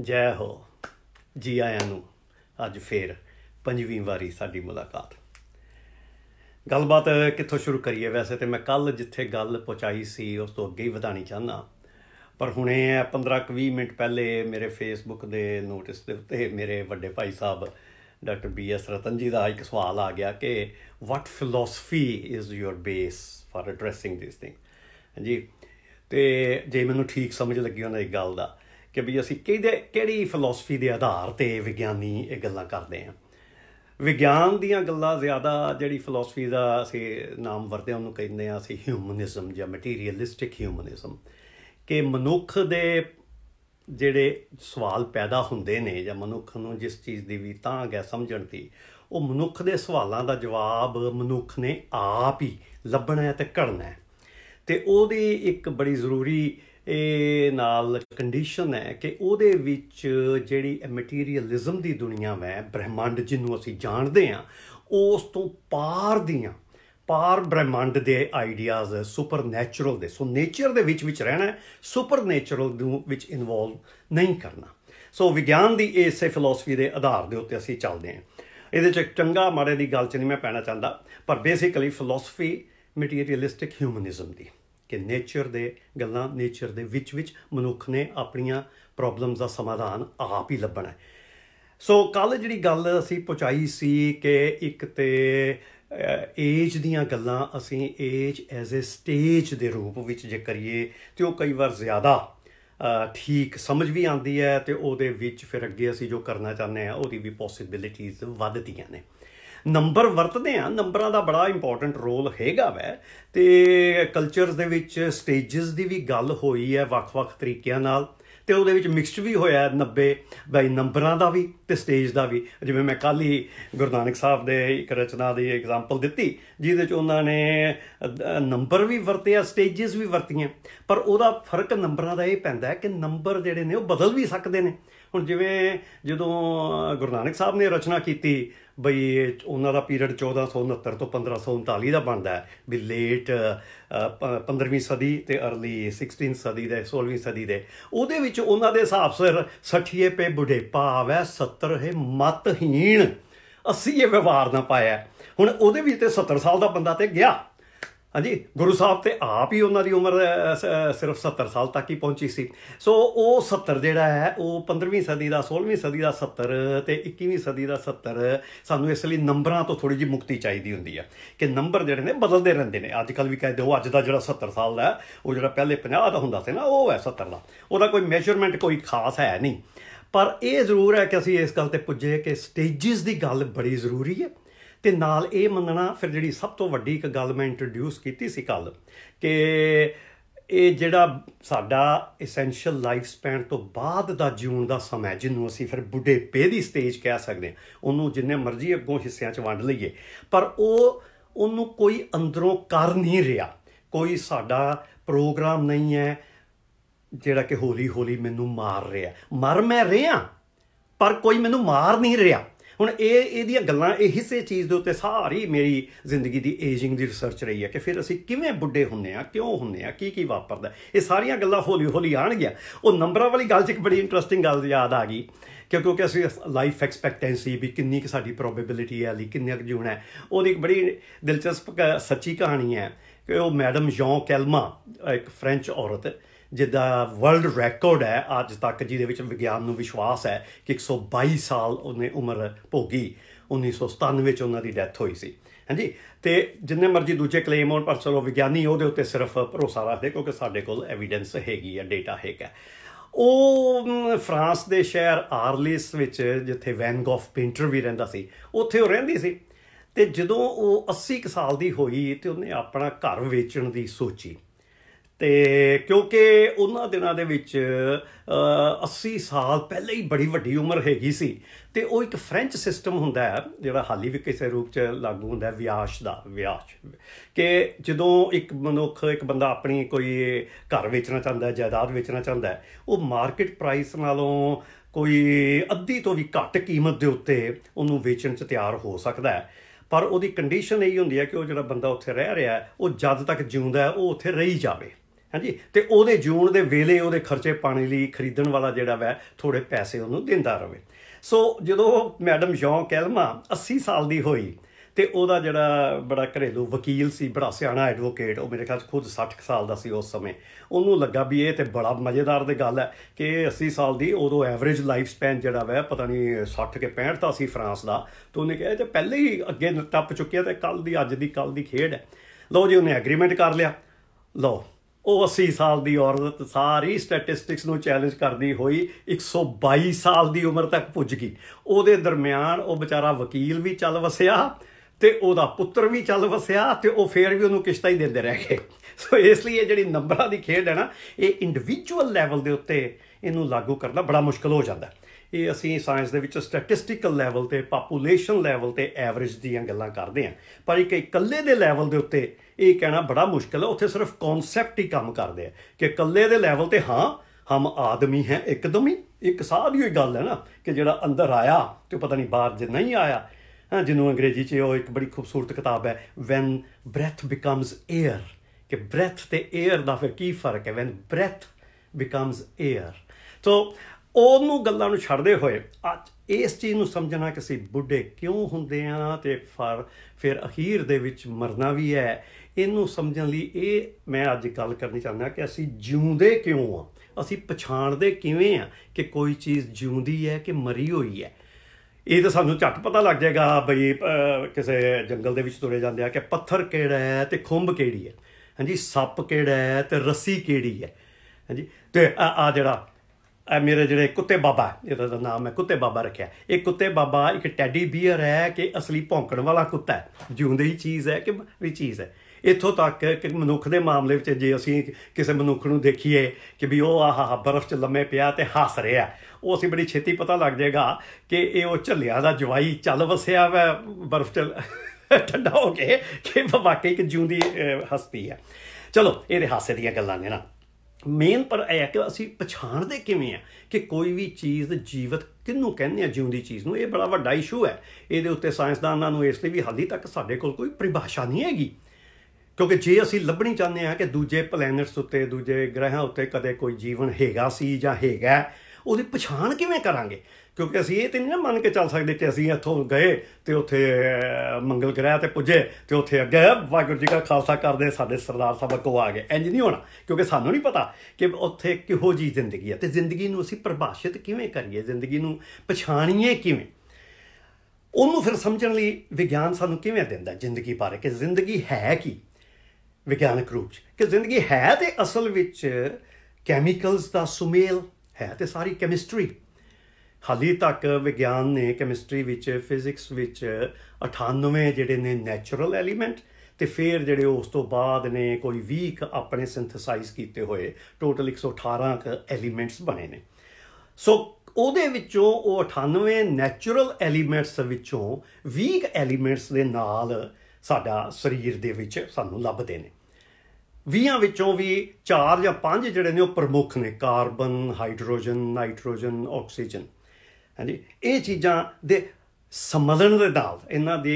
ਜੈ ਹੋ ਜੀ ਆਇਆਂ ਨੂੰ ਅੱਜ ਫੇਰ ਪੰਜਵੀਂ ਵਾਰੀ ਸਾਡੀ ਮੁਲਾਕਾਤ ਗੱਲਬਾਤ ਕਿੱਥੋਂ ਸ਼ੁਰੂ ਕਰੀਏ ਵੈਸੇ ਤੇ ਮੈਂ ਕੱਲ ਜਿੱਥੇ ਗੱਲ ਪਹੁੰਚਾਈ ਸੀ ਉਸ ਤੋਂ ਅੱਗੇ ਹੀ ਵਧਾਣੀ ਚਾਹਨਾ ਪਰ ਹੁਣੇ 15 20 ਮਿੰਟ ਪਹਿਲੇ ਮੇਰੇ ਫੇਸਬੁੱਕ ਦੇ ਨੋਟਿਸ ਦੇ ਉੱਤੇ ਮੇਰੇ ਵੱਡੇ ਭਾਈ ਸਾਹਿਬ doctor B S Ratan ji ਦਾ ਇੱਕ ਸਵਾਲ ਆ ਗਿਆ ਕਿ what philosophy is your base for addressing this thing ਜੀ ਤੇ ਜੇ ਮੈਨੂੰ ਠੀਕ ਸਮਝ ਲੱਗੀ ਉਹਨਾਂ ਦੀ ਗੱਲ ਦਾ ਕਿ ਵੀ ਅਸੀਂ ਕਿਹਦੇ ਕਿਹੜੀ ਫਿਲਾਸਫੀ ਦੇ ਆਧਾਰ ਤੇ ਵਿਗਿਆਨੀ ਇਹ ਗੱਲਾਂ ਕਰਦੇ ਆ ਵਿਗਿਆਨ ਦੀਆਂ ਗੱਲਾਂ ਜ਼ਿਆਦਾ ਜਿਹੜੀ ਫਿਲਾਸਫੀ ਦਾ ਅਸੀਂ ਨਾਮ ਵਰਤਦੇ ਉਹਨੂੰ ਕਹਿੰਦੇ ਆ ਅਸੀਂ ਹਿਊਮਨਿਜ਼ਮ ਜਾਂ ਮਟੀਰੀਅਲਿਸਟਿਕ ਹਿਊਮਨਿਜ਼ਮ ਕਿ ਮਨੁੱਖ ਦੇ ਜਿਹੜੇ ਸਵਾਲ ਪੈਦਾ ਹੁੰਦੇ ਨੇ ਜਾਂ ਮਨੁੱਖ ਨੂੰ ਜਿਸ ਚੀਜ਼ ਦੀ ਵੀ ਤਾਂ ਗਿਆ ਸਮਝਣ ਦੀ ਉਹ ਮਨੁੱਖ ਦੇ ਸਵਾਲਾਂ ਦਾ ਜਵਾਬ ਮਨੁੱਖ ਨੇ ਆਪ ਹੀ ਲੱਭਣਾ ਹੈ ਤੇ ਘੜਨਾ ਹੈ ਤੇ ਉਹਦੀ ਇੱਕ ਬੜੀ ਜ਼ਰੂਰੀ ਇਹ ਨਾਲ ਕੰਡੀਸ਼ਨ ਹੈ ਕਿ ਉਹਦੇ ਵਿੱਚ ਜਿਹੜੀ ਮਟੀਰੀਅਲਿਜ਼ਮ ਦੀ ਦੁਨੀਆ ਹੈ ਬ੍ਰਹਿਮੰਡ ਜਿਹਨੂੰ ਅਸੀਂ ਜਾਣਦੇ ਆ ਉਸ ਤੋਂ ਪਾਰ ਦੀਆਂ ਪਾਰ ਬ੍ਰਹਿਮੰਡ ਦੇ ਆਈਡੀਆਜ਼ ਸੁਪਰਨੈਚੁਰਲ ਦੇ ਸੋ ਨੇਚਰ ਦੇ ਵਿੱਚ ਵਿੱਚ ਰਹਿਣਾ ਸੁਪਰਨੇਚੁਰਲ ਨੂੰ ਵਿੱਚ ਇਨਵੋਲਵ ਨਹੀਂ ਕਰਨਾ ਸੋ ਵਿਗਿਆਨ ਦੀ ਇਸੇ ਫਿਲਾਸਫੀ ਦੇ ਆਧਾਰ ਦੇ ਉੱਤੇ ਅਸੀਂ ਚੱਲਦੇ ਹਾਂ ਇਹਦੇ ਚ ਚੰਗਾ ਮਾੜੇ ਦੀ ਗੱਲ ਚ ਨਹੀਂ ਮੈਂ ਪੈਣਾ ਚਾਹੁੰਦਾ ਪਰ ਬੇਸਿਕਲੀ ਫਿਲਾਸਫੀ ਮਟੀਰੀਅਲਿਸਟਿਕ ਹਿਊਮਨਿਜ਼ਮ ਦੀ ਕਿ ਨੇਚਰ ਦੇ ਗੱਲਾਂ ਨੇਚਰ ਦੇ ਵਿੱਚ ਵਿੱਚ ਮਨੁੱਖ ਨੇ ਆਪਣੀਆਂ ਪ੍ਰੋਬਲਮਸ ਦਾ ਸਮਾਧਾਨ ਆਪ ਹੀ ਲੱਭਣਾ ਹੈ ਸੋ ਕੱਲ ਜਿਹੜੀ ਗੱਲ ਅਸੀਂ ਪਹੁੰਚਾਈ ਸੀ ਕਿ ਇੱਕ ਤੇ ਏਜ ਦੀਆਂ ਗੱਲਾਂ ਅਸੀਂ ਏਜ ਐਜ਼ ਅ ਸਟੇਜ ਦੇ ਰੂਪ ਵਿੱਚ ਜੇ ਕਰੀਏ ਤੇ ਉਹ ਕਈ ਵਾਰ ਜ਼ਿਆਦਾ ਠੀਕ ਸਮਝ ਵੀ ਆਉਂਦੀ ਹੈ ਤੇ ਉਹਦੇ ਵਿੱਚ ਫਿਰ ਅੱਗੇ ਅਸੀਂ ਜੋ ਕਰਨਾ ਚਾਹੁੰਦੇ ਆ ਉਹਦੀ ਵੀ ਪੋਸਿਬਿਲਿਟੀਜ਼ ਵੱਧਦੀਆਂ ਨੇ ਨੰਬਰ ਵਰਤਦੇ ਆ ਨੰਬਰਾਂ ਦਾ ਬੜਾ ਇੰਪੋਰਟੈਂਟ ਰੋਲ ਹੈਗਾ ਵੈ ਤੇ ਕਲਚਰਸ ਦੇ ਵਿੱਚ ਸਟੇजेस ਦੀ ਵੀ ਗੱਲ ਹੋਈ ਹੈ ਵੱਖ-ਵੱਖ ਤਰੀਕਿਆਂ ਨਾਲ ਤੇ ਉਹਦੇ ਵਿੱਚ ਮਿਕਸਡ ਵੀ ਹੋਇਆ 90 ਬਾਈ ਨੰਬਰਾਂ ਦਾ ਵੀ ਤੇ ਸਟੇਜ ਦਾ ਵੀ ਜਿਵੇਂ ਮੈਂ ਕੱਲ ਹੀ ਗੁਰਦਾਨਿਕ ਸਾਹਿਬ ਦੇ ਇੱਕ ਰਚਨਾ ਦੀ ਐਗਜ਼ਾਮਪਲ ਦਿੱਤੀ ਜਿਹਦੇ ਵਿੱਚ ਉਹਨਾਂ ਨੇ ਨੰਬਰ ਵੀ ਵਰਤਿਆ ਸਟੇजेस ਵੀ ਵਰਤੀਆਂ ਪਰ ਉਹਦਾ ਫਰਕ ਨੰਬਰਾਂ ਦਾ ਇਹ ਪੈਂਦਾ ਹੈ ਕਿ ਨੰਬਰ ਜਿਹੜੇ ਨੇ ਉਹ ਬਦਲ ਵੀ ਸਕਦੇ ਨੇ ਹੁਣ ਜਿਵੇਂ ਜਦੋਂ ਗੁਰੂ ਨਾਨਕ ਸਾਹਿਬ ਨੇ ਰਚਨਾ ਕੀਤੀ ਬਈ ਉਹਨਾਂ ਦਾ ਪੀਰੀਅਡ 1469 ਤੋਂ 1539 ਦਾ ਬਣਦਾ ਹੈ ਵੀ ਲੇਟ 15ਵੀਂ ਸਦੀ ਤੇ अर्ਲੀ 16ਵੀਂ ਸਦੀ ਦੇ 16ਵੀਂ ਸਦੀ ਦੇ ਉਹਦੇ ਵਿੱਚ ਉਹਨਾਂ ਦੇ ਹਿਸਾਬ ਸਿਰ ਸਠੀਏ ਪੇ ਬੁਢੇਪਾ ਆਵੇ 70 ਹੈ ਮਤਹੀਣ ਅਸੀਂ ਇਹ ਵਿਵਹਾਰ ਨਾ ਪਾਇਆ ਹੁਣ ਉਹਦੇ ਵਿੱਚ ਤੇ 70 ਸਾਲ ਦਾ ਬੰਦਾ ਤੇ ਗਿਆ ਹਾਂਜੀ ਗੁਰੂ ਸਾਹਿਬ ਤੇ ਆਪ ਹੀ ਉਹਨਾਂ ਦੀ ਉਮਰ ਸਿਰਫ 70 ਸਾਲ ਤੱਕ ਹੀ ਪਹੁੰਚੀ ਸੀ ਸੋ ਉਹ 70 ਜਿਹੜਾ ਹੈ ਉਹ 15ਵੀਂ ਸਦੀ ਦਾ 16ਵੀਂ ਸਦੀ ਦਾ 70 ਤੇ 21ਵੀਂ ਸਦੀ ਦਾ 70 ਸਾਨੂੰ ਇਸ ਲਈ ਨੰਬਰਾਂ ਤੋਂ ਥੋੜੀ ਜਿਹੀ ਮੁਕਤੀ ਚਾਹੀਦੀ ਹੁੰਦੀ ਆ ਕਿ ਨੰਬਰ ਜਿਹੜੇ ਨੇ ਬਦਲਦੇ ਰਹਿੰਦੇ ਨੇ ਅੱਜ ਕੱਲ ਵੀ ਕਹਿੰਦੇ ਹੋ ਅੱਜ ਦਾ ਜਿਹੜਾ 70 ਸਾਲ ਦਾ ਉਹ ਜਿਹੜਾ ਪਹਿਲੇ 50 ਦਾ ਹੁੰਦਾ ਸੀ ਨਾ ਉਹ ਹੈ 70 ਦਾ ਉਹਦਾ ਕੋਈ ਮੈਜ਼ਰਮੈਂਟ ਕੋਈ ਖਾਸ ਹੈ ਨਹੀਂ ਪਰ ਇਹ ਜ਼ਰੂਰ ਹੈ ਕਿ ਅਸੀਂ ਇਸ ਗੱਲ ਤੇ ਪੁੱਜੇ ਕਿ ਸਟੇਜਸ ਦੀ ਗੱਲ ਬੜੀ ਜ਼ਰੂਰੀ ਹੈ ਤੇ ਨਾਲ ਇਹ ਮੰਨਣਾ ਫਿਰ ਜਿਹੜੀ ਸਭ ਤੋਂ ਵੱਡੀ ਇੱਕ ਗੱਲ ਮੈਂ ਇੰਟਰੋਡਿਊਸ ਕੀਤੀ ਸੀ ਕੱਲ ਕਿ ਇਹ ਜਿਹੜਾ ਸਾਡਾ ਐਸੈਂਸ਼ੀਅਲ ਲਾਈਫ ਸਪੈਨ ਤੋਂ ਬਾਅਦ ਦਾ ਜੀਉਣ ਦਾ ਸਮਾਂ ਜਿਹਨੂੰ ਅਸੀਂ ਫਿਰ ਪੇ ਦੀ ਸਟੇਜ ਕਹਿ ਸਕਦੇ ਹਾਂ ਉਹਨੂੰ ਜਿੰਨੇ ਮਰਜ਼ੀ ਅੱਗੋਂ ਹਿੱਸਿਆਂ 'ਚ ਵੰਡ ਲਈਏ ਪਰ ਉਹ ਉਹਨੂੰ ਕੋਈ ਅੰਦਰੋਂ ਕਰ ਨਹੀਂ ਰਿਹਾ ਕੋਈ ਸਾਡਾ ਪ੍ਰੋਗਰਾਮ ਨਹੀਂ ਹੈ ਜਿਹੜਾ ਕਿ ਹੌਲੀ ਹੌਲੀ ਮੈਨੂੰ ਮਾਰ ਰਿਹਾ ਮਰ ਮੈਂ ਰਿਹਾ ਪਰ ਕੋਈ ਮੈਨੂੰ ਮਾਰ ਨਹੀਂ ਰਿਹਾ ਹੁਣ ਇਹ ਇਹਦੀਆਂ ਗੱਲਾਂ ਇਹ ਹਿੱਸੇ ਚੀਜ਼ ਦੇ ਉੱਤੇ ਸਾਰੀ ਮੇਰੀ ਜ਼ਿੰਦਗੀ ਦੀ ਏਜਿੰਗ ਦੀ ਰਿਸਰਚ ਰਹੀ ਹੈ ਕਿ ਫਿਰ ਅਸੀਂ ਕਿਵੇਂ ਬੁੱਢੇ ਹੁੰਨੇ ਆ ਕਿਉਂ ਹੁੰਨੇ ਆ ਕੀ ਕੀ ਵਾਪਰਦਾ ਇਹ ਸਾਰੀਆਂ ਗੱਲਾਂ ਹੌਲੀ ਹੌਲੀ ਆਣ ਗਿਆ ਉਹ ਨੰਬਰਾਂ ਵਾਲੀ ਗੱਲ 'ਚ ਇੱਕ ਬੜੀ ਇੰਟਰਸਟਿੰਗ ਗੱਲ ਯਾਦ ਆ ਗਈ ਕਿ ਕਿਉਂਕਿ ਅਸੀਂ ਲਾਈਫ ਐਕਸਪੈਕਟੈਂਸੀ ਵੀ ਕਿੰਨੀ ਕਿ ਸਾਡੀ ਪ੍ਰੋਬੇਬਿਲਿਟੀ ਹੈ ਲਈ ਕਿੰਨੇ ਕਿ ਜੂਣਾ ਹੈ ਉਹਦੀ ਇੱਕ ਬੜੀ ਦਿਲਚਸਪ ਸੱਚੀ ਕਹਾਣੀ ਹੈ ਕਿ ਉਹ ਮੈਡਮ ਜੌਨ ਕੈਲਮਾ ਇੱਕ ਫ੍ਰੈਂਚ ਔਰਤ ਹੈ ਜਿਹਦਾ ਵਰਲਡ ਰੈਕੋਰਡ ਹੈ ਅੱਜ ਤੱਕ ਜਿਹਦੇ ਵਿੱਚ ਵਿਗਿਆਨ ਨੂੰ ਵਿਸ਼ਵਾਸ ਹੈ ਕਿ 122 ਸਾਲ ਉਹਨੇ ਉਮਰ ਭੋਗੀ 1997 ਵਿੱਚ ਉਹਨਾਂ ਦੀ ਡੈਥ ਹੋਈ ਸੀ ਹਾਂਜੀ ਤੇ ਜਿੰਨੇ ਮਰਜ਼ੀ ਦੂਜੇ ਕਲੇਮ ਹੋਣ ਪਰ ਚਲੋ ਵਿਗਿਆਨੀ ਉਹਦੇ ਉੱਤੇ ਸਿਰਫ ਭਰੋਸਾ ਰੱਖਦੇ ਕਿਉਂਕਿ ਸਾਡੇ ਕੋਲ ਐਵੀਡੈਂਸ ਹੈਗੀ ਹੈ ਡੇਟਾ ਹੈਗਾ ਉਹ ਫਰਾਂਸ ਦੇ ਸ਼ਹਿਰ ਆਰਲੀਸ ਵਿੱਚ ਜਿੱਥੇ ਵੈਨ ਪੇਂਟਰ ਵੀ ਰਹਿੰਦਾ ਸੀ ਉੱਥੇ ਉਹ ਰਹਿੰਦੀ ਸੀ ਤੇ ਜਦੋਂ ਉਹ 80 ਸਾਲ ਦੀ ਹੋਈ ਤੇ ਉਹਨੇ ਆਪਣਾ ਘਰ ਵੇਚਣ ਦੀ ਸੋਚੀ ਤੇ ਕਿਉਂਕਿ ਉਹਨਾਂ ਦਿਨਾਂ ਦੇ ਵਿੱਚ 80 ਸਾਲ ਪਹਿਲੇ ਹੀ ਬੜੀ ਵੱਡੀ ਉਮਰ ਹੈਗੀ ਸੀ ਤੇ ਉਹ ਇੱਕ ਫ੍ਰੈਂਚ ਸਿਸਟਮ ਹੁੰਦਾ ਹੈ ਜਿਹੜਾ ਹਾਲੀ ਵੀ ਕਿਸੇ ਰੂਪ 'ਚ ਲਾਗੂ ਹੁੰਦਾ ਹੈ ਵਿਆਸ਼ ਦਾ ਵਿਆਸ਼ ਕਿ ਜਦੋਂ ਇੱਕ ਮਨੁੱਖ ਇੱਕ ਬੰਦਾ ਆਪਣੀ ਕੋਈ ਘਰ ਵੇਚਣਾ ਚਾਹੁੰਦਾ ਹੈ ਜਾਇਦਾਦ ਵੇਚਣਾ ਚਾਹੁੰਦਾ ਹੈ ਉਹ ਮਾਰਕੀਟ ਪ੍ਰਾਈਸ ਨਾਲੋਂ ਕੋਈ ਅੱਧੀ ਤੋਂ ਵੀ ਘੱਟ ਕੀਮਤ ਦੇ ਉੱਤੇ ਉਹਨੂੰ ਵੇਚਣ 'ਚ ਤਿਆਰ ਹੋ ਸਕਦਾ ਹੈ ਪਰ ਉਹਦੀ ਕੰਡੀਸ਼ਨ ਇਹ ਹੁੰਦੀ ਹੈ ਕਿ ਉਹ ਜਿਹੜਾ ਬੰਦਾ ਉੱਥੇ ਰਹਿ ਰਿਹਾ ਹੈ ਉਹ ਜਦ ਤੱਕ ਜਿਉਂਦਾ ਹੈ ਉਹ ਉੱਥੇ ਰਹੀ ਜਾਵੇ ਹਾਂਜੀ ਤੇ ਉਹਦੇ ਜੂਨ ਦੇ ਵੇਲੇ ਉਹਦੇ ਖਰਚੇ ਪਾਣੀ ਲਈ ਖਰੀਦਣ ਵਾਲਾ ਜਿਹੜਾ ਵੈ ਥੋੜੇ ਪੈਸੇ ਉਹਨੂੰ ਦਿੰਦਾ ਰਵੇ ਸੋ ਜਦੋਂ ਮੈਡਮ ਜੌਂ ਕੈਲਮਾ 80 ਸਾਲ ਦੀ ਹੋਈ ਤੇ ਉਹਦਾ ਜਿਹੜਾ ਬੜਾ ਘਰੇਲੂ ਵਕੀਲ ਸੀ ਬੜਾ ਸਿਆਣਾ ਐਡਵੋਕੇਟ ਉਹ ਮੇਰੇ ਖਿਆਲ ਖੁਦ 60 ਸਾਲ ਦਾ ਸੀ ਉਸ ਸਮੇਂ ਉਹਨੂੰ ਲੱਗਾ ਵੀ ਇਹ ਤੇ ਬੜਾ ਮਜ਼ੇਦਾਰ ਦੀ ਗੱਲ ਹੈ ਕਿ 80 ਸਾਲ ਦੀ ਉਦੋਂ ਐਵਰੇਜ ਲਾਈਫ ਸਪੈਨ ਜਿਹੜਾ ਵੈ ਪਤਾ ਨਹੀਂ 60 ਕੇ 65 ਤਾਂ ਸੀ ਫਰਾਂਸ ਦਾ ਤੋਂ ਉਹਨੇ ਕਿਹਾ ਤੇ ਪਹਿਲੇ ਹੀ ਅੱਗੇ ਟੱਪ ਚੁੱਕਿਆ ਤੇ ਕੱਲ ਦੀ ਅੱਜ ਦੀ ਕੱਲ ਦੀ ਖੇਡ ਹੈ ਲੋ ਜੀ ਉਹਨੇ ਐਗਰੀਮੈਂਟ ਕਰ ਲਿਆ ਲੋ ਉਹ 80 ਸਾਲ ਦੀ ਔਰਤ ਸਾਰੀ ਸਟੈਟਿਸਟਿਕਸ ਨੂੰ ਚੈਲੰਜ ਕਰਦੀ ਹੋਈ 122 ਸਾਲ ਦੀ ਉਮਰ ਤੱਕ ਪੁੱਜ ਗਈ ਉਹਦੇ ਦਰਮਿਆਨ ਉਹ ਵਿਚਾਰਾ ਵਕੀਲ ਵੀ ਚੱਲ ਵਸਿਆ ਤੇ ਉਹਦਾ ਪੁੱਤਰ ਵੀ ਚੱਲ ਵਸਿਆ ਤੇ ਉਹ ਫੇਰ ਵੀ ਉਹਨੂੰ ਕਿਸ਼ਤਾ ਹੀ ਦਿੰਦੇ ਰਹਿ ਗਏ ਸੋ ਇਸ ਲਈ ਇਹ ਜਿਹੜੀ ਨੰਬਰਾਂ ਦੀ ਖੇਡ ਹੈ ਨਾ ਇਹ ਇੰਡੀਵਿਜੂਅਲ ਲੈਵਲ ਦੇ ਉੱਤੇ ਇਹਨੂੰ ਲਾਗੂ ਕਰਨਾ ਬੜਾ ਮੁਸ਼ਕਲ ਹੋ ਜਾਂਦਾ ਇਹ ਅਸੀਂ ਸਾਇੰਸ ਦੇ ਵਿੱਚ ਸਟੈਟਿਸਟੀਕਲ ਲੈਵਲ ਤੇ ਪਾਪੂਲੇਸ਼ਨ ਲੈਵਲ ਤੇ ਐਵਰੇਜ ਦੀਆਂ ਗੱਲਾਂ ਕਰਦੇ ਆਂ ਪਰ ਇੱਕ ਇਕੱਲੇ ਦੇ ਲੈਵਲ ਦੇ ਉੱਤੇ ਇਹ ਕਹਿਣਾ ਬੜਾ ਮੁਸ਼ਕਲ ਹੈ ਉੱਥੇ ਸਿਰਫ ਕਨਸੈਪਟ ਹੀ ਕੰਮ ਕਰਦੇ ਆ ਕਿ ਇਕੱਲੇ ਦੇ ਲੈਵਲ ਤੇ ਹਾਂ ਹਮ ਆਦਮੀ ਹੈ ਇੱਕਦਮ ਹੀ ਇੱਕ ਸਾਦੀ ਹੀ ਗੱਲ ਹੈ ਨਾ ਕਿ ਜਿਹੜਾ ਅੰਦਰ ਆਇਆ ਤੇ ਪਤਾ ਨਹੀਂ ਬਾਹਰ ਜੇ ਨਹੀਂ ਆਇਆ ਹਾਂ ਜਿਹਨੂੰ ਅੰਗਰੇਜ਼ੀ 'ਚ ਉਹ ਇੱਕ ਬੜੀ ਖੂਬਸੂਰਤ ਕਿਤਾਬ ਹੈ ਵੈਨ ਬ੍ਰੈਥ ਬਿਕਮਸ 에ਅਰ ਕਿ ਬ੍ਰੈਥ ਤੇ 에ਅਰ ਦਾ ਫਿਰ ਕੀ ਫਰਕ ਹੈ when breath becomes air so ਉਹਨੂੰ ਗੱਲਾਂ ਨੂੰ ਛੱਡਦੇ ਹੋਏ ਅੱਜ ਇਸ ਚੀਜ਼ ਨੂੰ ਸਮਝਣਾ ਕਿ ਅਸੀਂ ਬੁੱਢੇ ਕਿਉਂ ਹੁੰਦੇ ਆ ਤੇ ਫਿਰ ਫਿਰ ਅਖੀਰ ਦੇ ਵਿੱਚ ਮਰਨਾ ਵੀ ਹੈ ਇਹਨੂੰ ਸਮਝਣ ਲਈ ਇਹ ਮੈਂ ਅੱਜ ਗੱਲ ਕਰਨੀ ਚਾਹੁੰਦਾ ਕਿ ਅਸੀਂ ਜਿਉਂਦੇ ਕਿਉਂ ਆ ਅਸੀਂ ਪਛਾਣਦੇ ਕਿਵੇਂ ਆ ਕਿ ਕੋਈ ਚੀਜ਼ ਜਿਉਂਦੀ ਹੈ ਕਿ ਮਰੀ ਹੋਈ ਹੈ ਇਹ ਤਾਂ ਸਾਨੂੰ ਝੱਟ ਪਤਾ ਲੱਗ ਜਾਏਗਾ ਬਈ ਕਿਸੇ ਜੰਗਲ ਦੇ ਵਿੱਚ ਤੁਰੇ ਜਾਂਦੇ ਆ ਕਿ ਪੱਥਰ ਕਿਹੜਾ ਹੈ ਤੇ ਖੁੰਭ ਕਿਹੜੀ ਹੈ ਹਾਂਜੀ ਸੱਪ ਕਿਹੜਾ ਹੈ ਤੇ ਰੱਸੀ ਕਿਹੜੀ ਹੈ ਹਾਂਜੀ ਤੇ ਆ ਜਿਹੜਾ ਆ ਮੇਰੇ ਜਿਹੜੇ ਕੁੱਤੇ ਬਾਬਾ ਇਹਦਾ ਦਾ ਨਾਮ ਹੈ ਕੁੱਤੇ ਬਾਬਾ ਰੱਖਿਆ ਇਹ ਕੁੱਤੇ ਬਾਬਾ ਇੱਕ ਟੈਡੀ ਬੀਅਰ ਹੈ ਕਿ ਅਸਲੀ ਭੌਂਕਣ ਵਾਲਾ ਕੁੱਤਾ ਹੈ ਜਿਉਂਦੇ ਹੀ ਚੀਜ਼ ਹੈ ਕਿ ਵੀ ਚੀਜ਼ ਹੈ ਇੱਥੋਂ ਤੱਕ ਕਿ ਮਨੁੱਖ ਦੇ ਮਾਮਲੇ ਵਿੱਚ ਜੇ ਅਸੀਂ ਕਿਸੇ ਮਨੁੱਖ ਨੂੰ ਦੇਖੀਏ ਕਿ ਵੀ ਉਹ ਆਹਾ ਬਰਫ਼ 'ਚ ਲੰਮੇ ਪਿਆ ਤੇ ਹੱਸ ਰਿਹਾ ਉਹ ਅਸੀਂ ਬੜੀ ਛੇਤੀ ਪਤਾ ਲੱਗ ਜਾਏਗਾ ਕਿ ਇਹ ਉਹ ਝੱਲਿਆ ਦਾ ਜਵਾਈ ਚੱਲ ਵਸਿਆ ਵਾ ਬਰਫ਼ 'ਚ ਠੰਡਾ ਹੋ ਕੇ ਕਿ ਵਾਕਈ ਇੱਕ ਜਿਉਂਦੀ ਹਸਤੀ ਹੈ ਚਲੋ ਇਹਦੇ ਹਾਸੇ ਦੀਆਂ ਗੱਲਾਂ ਨੇ ਨਾ ਮੇਨ ਪਰ ਇਹ ਹੈ ਕਿ ਅਸੀਂ ਪਛਾਣਦੇ ਕਿਵੇਂ ਆ ਕਿ ਕੋਈ ਵੀ ਚੀਜ਼ ਜੀਵਤ ਕਿੰਨੂੰ ਕਹਿੰਦੇ ਆ ਜਿਉਂਦੀ ਚੀਜ਼ ਨੂੰ ਇਹ ਬੜਾ ਵੱਡਾ ਇਸ਼ੂ ਹੈ ਇਹਦੇ ਉੱਤੇ ਸਾਇੰਸਦਾਨਾਂ ਨੂੰ ਇਸ ਲਈ ਵੀ ਹਾਲੀ ਤੱਕ ਸਾਡੇ ਕੋਲ ਕੋਈ ਪਰਿਭਾਸ਼ਾ ਨਹੀਂ ਹੈਗੀ ਕਿਉਂਕਿ ਜੇ ਅਸੀਂ ਲੱਭਣੀ ਚਾਹੁੰਦੇ ਆ ਕਿ ਦੂਜੇ ਪਲੈਨਟਸ ਉੱਤੇ ਦੂਜੇ ਗ੍ਰਹਿਆਂ ਉੱਤੇ ਕਦੇ ਕੋਈ ਜੀਵਨ ਹੈਗਾ ਸੀ ਜਾਂ ਹੈਗਾ ਉਹਦੀ ਪਛਾਣ ਕਿਵੇਂ ਕਰਾਂਗੇ ਕਿਉਂਕਿ ਅਸੀਂ ਇਹ ਤੇ ਨਹੀਂ ਨਾ ਮੰਨ ਕੇ ਚੱਲ ਸਕਦੇ ਕਿ ਅਸੀਂ ਇੱਥੋਂ ਗਏ ਤੇ ਉੱਥੇ ਮੰਗਲ ਗ੍ਰਹਿ ਤੇ ਪੁੱਜੇ ਤੇ ਉੱਥੇ ਅੱਗੇ ਵਾਹਿਗੁਰੂ ਜੀ ਦਾ ਖਾਲਸਾ ਕਰਦੇ ਸਾਡੇ ਸਰਦਾਰ ਸਾਹਿਬ ਕੋ ਆ ਗਏ ਇੰਜ ਨਹੀਂ ਹੋਣਾ ਕਿਉਂਕਿ ਸਾਨੂੰ ਨਹੀਂ ਪਤਾ ਕਿ ਉੱਥੇ ਕਿਹੋ ਜੀ ਜ਼ਿੰਦਗੀ ਹੈ ਤੇ ਜ਼ਿੰਦਗੀ ਨੂੰ ਅਸੀਂ ਪਰਿਭਾਸ਼ਿਤ ਕਿਵੇਂ ਕਰੀਏ ਜ਼ਿੰਦਗੀ ਨੂੰ ਪਛਾਣੀਏ ਕਿਵੇਂ ਉਹਨੂੰ ਫਿਰ ਸਮਝਣ ਲਈ ਵਿਗਿਆਨ ਸਾਨੂੰ ਕਿਵੇਂ ਦਿੰਦਾ ਜ਼ਿੰਦਗੀ ਬਾਰੇ ਕਿ ਜ਼ਿੰਦਗੀ ਹੈ ਕੀ ਵਿਗਿਆਨਕ ਰੂਪ ਚ ਕਿ ਜ਼ਿੰਦਗੀ ਹੈ ਤੇ ਅਸਲ ਵਿੱਚ ਕੈਮੀਕਲਸ ਦਾ ਸੁਮੇਲ ਹੈ ਤੇ ਸਾਰੀ ਕੈਮਿਸਟਰੀ ਹਾਲੀ ਤੱਕ ਵਿਗਿਆਨ ਨੇ ਕੈਮਿਸਟਰੀ ਵਿੱਚ ਫਿਜ਼ਿਕਸ ਵਿੱਚ 98 ਜਿਹੜੇ ਨੇ ਨੈਚੁਰਲ ਐਲੀਮੈਂਟ ਤੇ ਫਿਰ ਜਿਹੜੇ ਉਸ ਤੋਂ ਬਾਅਦ ਨੇ ਕੋਈ 20 ਆਪਣੇ ਸਿੰਥਸਾਈਜ਼ ਕੀਤੇ ਹੋਏ ਟੋਟਲ 118 ਕ ਐਲੀਮੈਂਟਸ ਬਣੇ ਨੇ ਸੋ ਉਹਦੇ ਵਿੱਚੋਂ ਉਹ 98 ਨੈਚੁਰਲ ਐਲੀਮੈਂਟਸ ਵਿੱਚੋਂ 20 ਐਲੀਮੈਂਟਸ ਦੇ ਨਾਲ ਸਾਡਾ ਸਰੀਰ ਦੇ ਵਿੱਚ ਸਾਨੂੰ ਲੱਭਦੇ ਨੇ ਵੀਆਂ ਵਿੱਚੋਂ ਵੀ 4 ਜਾਂ 5 ਜਿਹੜੇ ਨੇ ਉਹ ਪ੍ਰਮੁੱਖ ਨੇ ਕਾਰਬਨ ਹਾਈਡਰੋਜਨ ਨਾਈਟ੍ਰੋਜਨ ਆਕਸੀਜਨ ਹਾਂਜੀ ਇਹ ਚੀਜ਼ਾਂ ਦੇ ਸਮਲਣ ਦੇ ਨਾਲ ਇਹਨਾਂ ਦੇ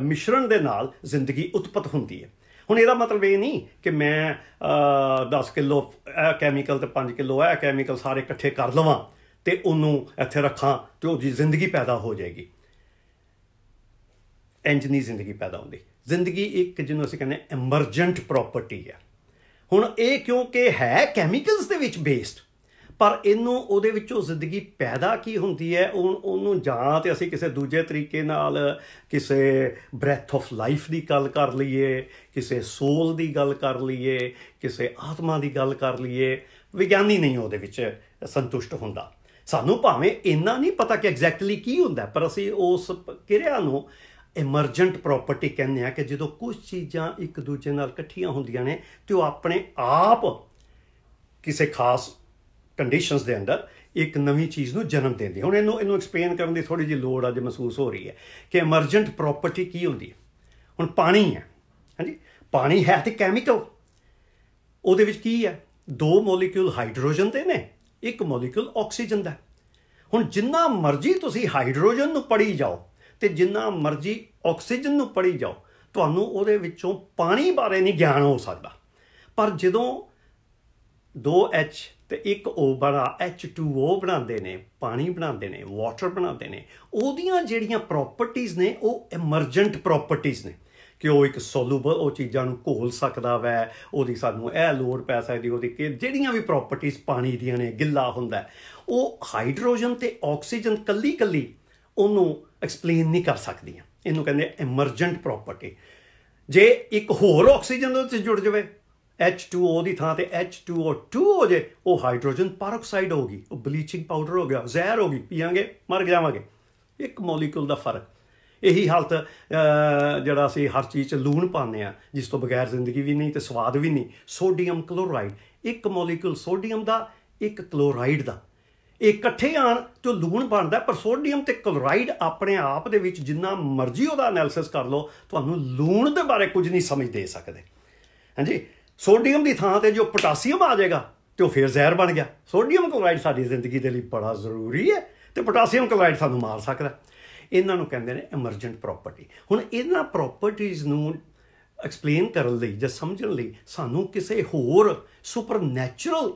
ਮਿਸ਼ਰਣ ਦੇ ਨਾਲ ਜ਼ਿੰਦਗੀ ਉਤਪਤ ਹੁੰਦੀ ਹੈ ਹੁਣ ਇਹਦਾ ਮਤਲਬ ਇਹ ਨਹੀਂ ਕਿ ਮੈਂ 10 ਕਿਲੋ ਕੈਮੀਕਲ ਤੇ 5 ਕਿਲੋ ਇਹ ਕੈਮੀਕਲ ਸਾਰੇ ਇਕੱਠੇ ਕਰ ਲਵਾਂ ਤੇ ਉਹਨੂੰ ਇੱਥੇ ਰੱਖਾਂ ਤੇ ਉਹਦੀ ਜ਼ਿੰਦਗੀ ਪੈਦਾ ਹੋ ਜਾਏਗੀ ਨਹੀਂ ਜ਼ਿੰਦਗੀ ਪੈਦਾ ਹੁੰਦੀ ਜ਼ਿੰਦਗੀ ਇੱਕ ਜਿਹਨੂੰ ਅਸੀਂ ਕਹਿੰਦੇ ਐਮਰਜੈਂਟ ਪ੍ਰਾਪਰਟੀ ਹੈ ਹੁਣ ਇਹ ਕਿਉਂਕਿ ਹੈ ਕੈਮੀਕਲਸ ਦੇ ਵਿੱਚ ਬੇਸਡ ਪਰ ਇਹਨੂੰ ਉਹਦੇ ਵਿੱਚੋਂ ਜ਼ਿੰਦਗੀ ਪੈਦਾ ਕੀ ਹੁੰਦੀ ਹੈ ਉਹ ਉਹਨੂੰ ਜਾਂ ਤੇ ਅਸੀਂ ਕਿਸੇ ਦੂਜੇ ਤਰੀਕੇ ਨਾਲ ਕਿਸੇ ਬ੍ਰੈਥ ਆਫ ਲਾਈਫ ਦੀ ਗੱਲ ਕਰ ਲਈਏ ਕਿਸੇ ਸੋਲ ਦੀ ਗੱਲ ਕਰ ਲਈਏ ਕਿਸੇ ਆਤਮਾ ਦੀ ਗੱਲ ਕਰ ਲਈਏ ਵਿਗਿਆਨੀ ਨਹੀਂ ਉਹਦੇ ਵਿੱਚ ਸੰਤੁਸ਼ਟ ਹੁੰਦਾ ਸਾਨੂੰ ਭਾਵੇਂ ਇੰਨਾ ਨਹੀਂ ਪਤਾ ਕਿ ਐਗਜ਼ੈਕਟਲੀ ਕੀ ਹੁੰਦਾ ਪਰ ਅਸੀਂ ਉਸ ਕਿਰਿਆ ਨੂੰ ਐਮਰਜੈਂਟ ਪ੍ਰਾਪਰਟੀ ਕਹਿੰਦੇ ਆ ਕਿ ਜਦੋਂ ਕੁਝ ਚੀਜ਼ਾਂ ਇੱਕ ਦੂਜੇ ਨਾਲ ਇਕੱਠੀਆਂ ਹੁੰਦੀਆਂ ਨੇ ਤੇ ਉਹ ਆਪਣੇ ਆਪ ਕਿਸੇ ਖਾਸ ਕੰਡੀਸ਼ਨਸ ਦੇ ਅੰਦਰ ਇੱਕ ਨਵੀਂ ਚੀਜ਼ ਨੂੰ ਜਨਮ ਦਿੰਦੀ ਹੁਣ ਇਹਨੂੰ ਇਹਨੂੰ ਐਕਸਪਲੇਨ ਕਰਨ ਦੀ ਥੋੜੀ ਜਿਹੀ ਲੋੜ ਅੱਜ ਮਹਿਸੂਸ ਹੋ ਰਹੀ ਹੈ ਕਿ ਐਮਰਜੈਂਟ ਪ੍ਰਾਪਰਟੀ ਕੀ ਹੁੰਦੀ ਹੈ ਹੁਣ ਪਾਣੀ ਹੈ ਹਾਂਜੀ ਪਾਣੀ ਹੈ ਤੇ ਕੈਮੀਕਲ ਉਹਦੇ ਵਿੱਚ ਕੀ ਹੈ ਦੋ ਮੋਲੀਕਿਊਲ ਹਾਈਡਰੋਜਨ ਦੇ ਨੇ ਇੱਕ ਮੋਲੀਕਿਊਲ ਆਕਸੀਜਨ ਦਾ ਹੁਣ ਜਿੰਨਾ ਮਰਜ਼ੀ ਤੁਸੀਂ ਹਾਈਡਰੋਜਨ ਨੂੰ ਪੜੀ ਜਾਓ ਤੇ ਜਿੰਨਾ ਮਰਜ਼ੀ ਆਕਸੀਜਨ ਨੂੰ ਪੜੀ ਜਾਓ ਤੁਹਾਨੂੰ ਉਹਦੇ ਵਿੱਚੋਂ ਪਾਣੀ ਬਾਰੇ ਨਹੀਂ ਗਿਆਨ ਹੋ ਸਕਦਾ ਪਰ ਜਦੋਂ 2H ਤੇ 1O ਬੜਾ ਬਣਾ H2O ਬਣਾਉਂਦੇ ਨੇ ਪਾਣੀ ਬਣਾਉਂਦੇ ਨੇ ਵਾਟਰ ਬਣਾਉਂਦੇ ਨੇ ਉਹਦੀਆਂ ਜਿਹੜੀਆਂ ਪ੍ਰਾਪਰਟੀਆਂ ਨੇ ਉਹ ਐਮਰਜੈਂਟ ਪ੍ਰਾਪਰਟੀਆਂ ਨੇ ਕਿ ਉਹ ਇੱਕ ਸੋਲੂਬਲ ਉਹ ਚੀਜ਼ਾਂ ਨੂੰ ਘੋਲ ਸਕਦਾ ਵੈ ਉਹਦੀ ਸਾਨੂੰ ਇਹ ਲੋੜ ਪੈ ਸਕਦੀ ਉਹਦੀ ਕਿ ਜਿਹੜੀਆਂ ਵੀ ਪ੍ਰਾਪਰਟੀਆਂ ਪਾਣੀ ਦੀਆਂ ਨੇ ਗਿੱਲਾ ਹੁੰਦਾ ਉਹ ਹਾਈਡਰੋਜਨ ਤੇ ਆਕਸੀਜਨ ਕੱਲੀ ਕੱਲੀ ਉਹਨੂੰ ਐਕਸਪਲੇਨ ਨਹੀਂ ਕਰ ਸਕਦੀਆਂ ਇਹਨੂੰ ਕਹਿੰਦੇ ਐਮਰਜੈਂਟ ਪ੍ਰੋਪਰਟੀ ਜੇ ਇੱਕ ਹੋਰ ਆਕਸੀਜਨ ਦੇ ਵਿੱਚ ਜੁੜ ਜਾਵੇ H2O ਦੀ ਥਾਂ ਤੇ H2O2 ਹੋ ਜੇ ਉਹ ਹਾਈਡਰੋਜਨ ਪਰਆਕਸਾਈਡ ਹੋ ਗਈ ਉਹ ਬਲੀਚਿੰਗ ਪਾਊਡਰ ਹੋ ਗਿਆ ਜ਼ਹਿਰ ਹੋ ਗਈ ਪੀਾਂਗੇ ਮਰ ਜਾਵਾਂਗੇ ਇੱਕ ਮੋਲੀਕੂਲ ਦਾ ਫਰਕ ਇਹੀ ਹਾਲਤ ਜਿਹੜਾ ਅਸੀਂ ਹਰ ਚੀਜ਼ 'ਚ ਲੂਣ ਪਾਉਂਦੇ ਆ ਜਿਸ ਤੋਂ ਬਗੈਰ ਜ਼ਿੰਦਗੀ ਵੀ ਨਹੀਂ ਤੇ ਸਵਾਦ ਵੀ ਨਹੀਂ ਸੋਡੀਅਮ ਕਲੋਰਾਈਡ ਇੱਕ ਮੋਲੀਕੂਲ ਸੋਡੀਅਮ ਦਾ ਇੱਕ ਕਲੋਰਾਈਡ ਦਾ ਇਕੱਠੇ ਆਣ ਜੋ ਲੂਣ ਬਣਦਾ ਪਰ ਸੋਡੀਅਮ ਤੇ ਕਲੋਰਾਈਡ ਆਪਣੇ ਆਪ ਦੇ ਵਿੱਚ ਜਿੰਨਾ ਮਰਜ਼ੀ ਉਹਦਾ ਐਨਾਲਿਸਿਸ ਕਰ ਲਓ ਤੁਹਾਨੂੰ ਲੂਣ ਦੇ ਬਾਰੇ ਕੁਝ ਨਹੀਂ ਸਮਝ ਦੇ ਸਕਦੇ ਹਾਂਜੀ ਸੋਡੀਅਮ ਦੀ ਥਾਂ ਤੇ ਜੋ ਪੋਟਾਸ਼ੀਅਮ ਆ ਜਾਏਗਾ ਤੇ ਉਹ ਫੇਰ ਜ਼ਹਿਰ ਬਣ ਗਿਆ ਸੋਡੀਅਮ ਕਲੋਰਾਈਡ ਸਾਡੀ ਜ਼ਿੰਦਗੀ ਦੇ ਲਈ ਬੜਾ ਜ਼ਰੂਰੀ ਹੈ ਤੇ ਪੋਟਾਸ਼ੀਅਮ ਕਲੋਰਾਈਡ ਸਾਨੂੰ ਮਾਰ ਸਕਦਾ ਇਹਨਾਂ ਨੂੰ ਕਹਿੰਦੇ ਨੇ ਐਮਰਜੈਂਟ ਪ੍ਰਾਪਰਟੀ ਹੁਣ ਇਹਨਾਂ ਪ੍ਰਾਪਰਟੀਆਂ ਨੂੰ ਐਕਸਪਲੇਨ ਕਰਨ ਲਈ ਜਾਂ ਸਮਝਣ ਲਈ ਸਾਨੂੰ ਕਿਸੇ ਹੋਰ ਸੁਪਰਨੈਚੁਰਲ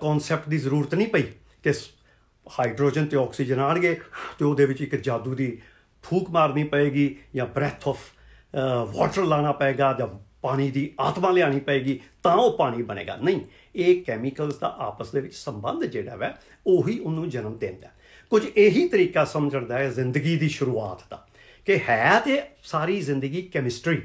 ਕਨਸੈਪਟ ਦੀ ਜ਼ਰੂਰਤ ਨਹੀਂ ਪਈ ਕਿ ਹਾਈਡਰੋਜਨ ਤੇ ਆਕਸੀਜਨ ਆਣਗੇ ਤੇ ਉਹਦੇ ਵਿੱਚ ਇੱਕ ਜਾਦੂ ਦੀ ਫੂਕ ਮਾਰਨੀ ਪਏਗੀ ਜਾਂ ਬ੍ਰੈਥ ਆਫ ਵਾਟਰ ਲਾਣਾ ਪਏਗਾ ਜਾਂ ਪਾਣੀ ਦੀ ਆਤਮਾ ਲਿਆਣੀ ਪਏਗੀ ਤਾਂ ਉਹ ਪਾਣੀ ਬਣੇਗਾ ਨਹੀਂ ਇਹ ਕੈਮੀਕਲਸ ਦਾ ਆਪਸ ਦੇ ਵਿੱਚ ਸੰਬੰਧ ਜਿਹੜਾ ਵਾ ਉਹੀ ਉਹਨੂੰ ਜਨਮ ਦਿੰਦਾ ਕੁਝ ਇਹੀ ਤਰੀਕਾ ਸਮਝਣਦਾ ਹੈ ਜ਼ਿੰਦਗੀ ਦੀ ਸ਼ੁਰੂਆਤ ਦਾ ਕਿ ਹੈ ਤੇ ਸਾਰੀ ਜ਼ਿੰਦਗੀ ਕੈਮਿਸਟਰੀ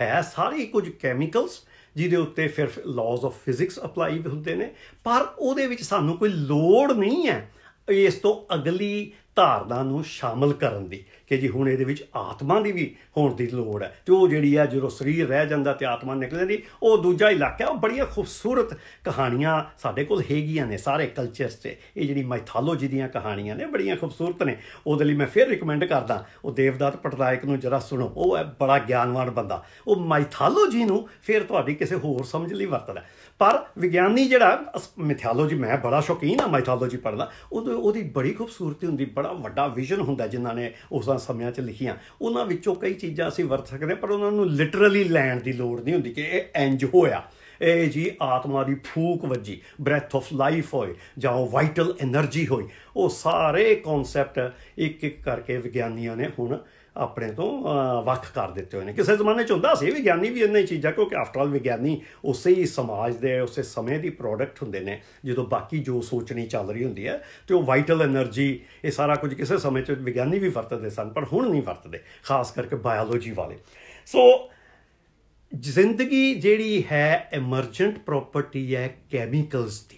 ਹੈ ਸਾਰੀ ਕੁਝ ਕੈਮੀਕਲਸ ਜਿਹਦੇ ਉੱਤੇ ਫਿਰ ਲਾਜ਼ ਆਫ ਫਿਜ਼ਿਕਸ ਅਪਲਾਈ ਹੁੰਦੇ ਨੇ ਪਰ ਉਹਦੇ ਵਿੱਚ ਸਾਨੂੰ ਕੋਈ ਲੋੜ ਨਹੀਂ ਹੈ ਇਸ ਤੋਂ ਅਗਲੀ ਧਾਰਨਾ ਨੂੰ ਸ਼ਾਮਲ ਕਰਨ ਦੀ ਕਿ ਜੀ ਹੁਣ ਇਹਦੇ ਵਿੱਚ ਆਤਮਾ ਦੀ ਵੀ ਹੋਣ ਦੀ ਲੋੜ ਹੈ ਤੇ ਉਹ ਜਿਹੜੀ ਹੈ ਜਦੋਂ ਸਰੀਰ ਰਹਿ ਜਾਂਦਾ ਤੇ ਆਤਮਾ ਨਿਕਲ ਜਾਂਦੀ ਉਹ ਦੂਜਾ ਇਲਾਕਾ ਉਹ ਬੜੀਆਂ ਖੂਬਸੂਰਤ ਕਹਾਣੀਆਂ ਸਾਡੇ ਕੋਲ ਹੈਗੀਆਂ ਨੇ ਸਾਰੇ ਕਲਚਰਸ ਤੇ ਇਹ ਜਿਹੜੀ ਮਾਈਥੋਲੋਜੀ ਦੀਆਂ ਕਹਾਣੀਆਂ ਨੇ ਬੜੀਆਂ ਖੂਬਸੂਰਤ ਨੇ ਉਹਦੇ ਲਈ ਮੈਂ ਫਿਰ ਰეკਮੈਂਡ ਕਰਦਾ ਉਹ ਦੇਵਦਾਤ ਪਟਨਾਇਕ ਨੂੰ ਜਰਾ ਸੁਣੋ ਉਹ ਹੈ ਬੜਾ ਗਿਆਨਵਾਨ ਬੰਦਾ ਉਹ ਮਾਈਥੋਲੋਜੀ ਨੂੰ ਫਿਰ ਤੁਹਾਡੀ ਕਿਸੇ ਹੋਰ ਸਮਝ ਲਈ ਵਰਤਦਾ ਪਰ ਵਿਗਿਆਨੀ ਜਿਹੜਾ ਮਾਈਥੋਲੋਜੀ ਮੈਂ ਬੜਾ ਸ਼ੌਕੀਨ ਆ ਮਾਈਥੋਲੋਜੀ ਪੜਦਾ ਉਹਦੀ ਬੜੀ ਖੂਬਸੂਰਤੀ ਹੁੰਦੀ ਬੜਾ ਵੱਡਾ ਵਿਜ਼ਨ ਹੁੰਦਾ ਜਿਨ੍ਹਾਂ ਨੇ ਉਸ ਦਾ ਸਮਿਆਂ 'ਚ ਲਿਖੀਆਂ ਉਹਨਾਂ ਵਿੱਚੋਂ ਕਈ ਚੀਜ਼ਾਂ ਅਸੀਂ ਵਰਤ ਸਕਦੇ ਪਰ ਉਹਨਾਂ ਨੂੰ ਲਿਟਰਲੀ ਲੈਣ ਦੀ ਲੋੜ ਨਹੀਂ ਹੁੰਦੀ ਕਿ ਇਹ ਇੰਜ ਹੋਇਆ ਇਹ ਜੀ ਆਤਮਾ ਦੀ ਫੂਕ ਵੱਜੀ ਬ੍ਰੈਥ ਆਫ ਲਾਈਫ ਹੋਏ ਜਾਂ ਉਹ ਵਾਈਟਲ એનર્ਜੀ ਹੋਈ ਉਹ ਸਾਰੇ ਕਨਸੈਪਟ ਇੱਕ ਇੱਕ ਕਰਕੇ ਵਿਗਿਆਨੀਆਂ ਨੇ ਹੁਣ ਆਪਣੇ ਤੋਂ ਵੱਖ ਕਰ ਦਿੱਤੇ ਹੋਏ ਨੇ ਕਿਸੇ ਜ਼ਮਾਨੇ 'ਚ ਹੁੰਦਾ ਸੀ ਵਿਗਿਆਨੀ ਵੀ ਇੰਨੇ ਚੀਜ਼ਾਂ ਕਿਉਂਕਿ ਆਫਟਰ ਆਲ ਵਿਗਿਆਨੀ ਉਸੇ ਹੀ ਸਮਾਜ ਦੇ ਉਸੇ ਸਮੇਂ ਦੀ ਪ੍ਰੋਡਕਟ ਹੁੰਦੇ ਨੇ ਜਦੋਂ ਬਾਕੀ ਜੋ ਸੋਚਣੀ ਚੱਲ ਰਹੀ ਹੁੰਦੀ ਹੈ ਤੇ ਉਹ ਵਾਈਟਲ એનર્ਜੀ ਇਹ ਸਾਰਾ ਕੁਝ ਕਿਸੇ ਸਮੇਂ 'ਚ ਵਿਗਿਆਨੀ ਵੀ ਵਰਤਦੇ ਸਨ ਪਰ ਹੁਣ ਨਹੀਂ ਵਰਤਦੇ ਖਾਸ ਕਰਕੇ ਬਾਇਓਲੋਜੀ ਵਾਲੇ ਸੋ ਜ਼ਿੰਦਗੀ ਜਿਹੜੀ ਹੈ ਐਮਰਜੈਂਟ ਪ੍ਰੋਪਰਟੀ ਹੈ ਕੈਮੀਕਲਸ ਦੀ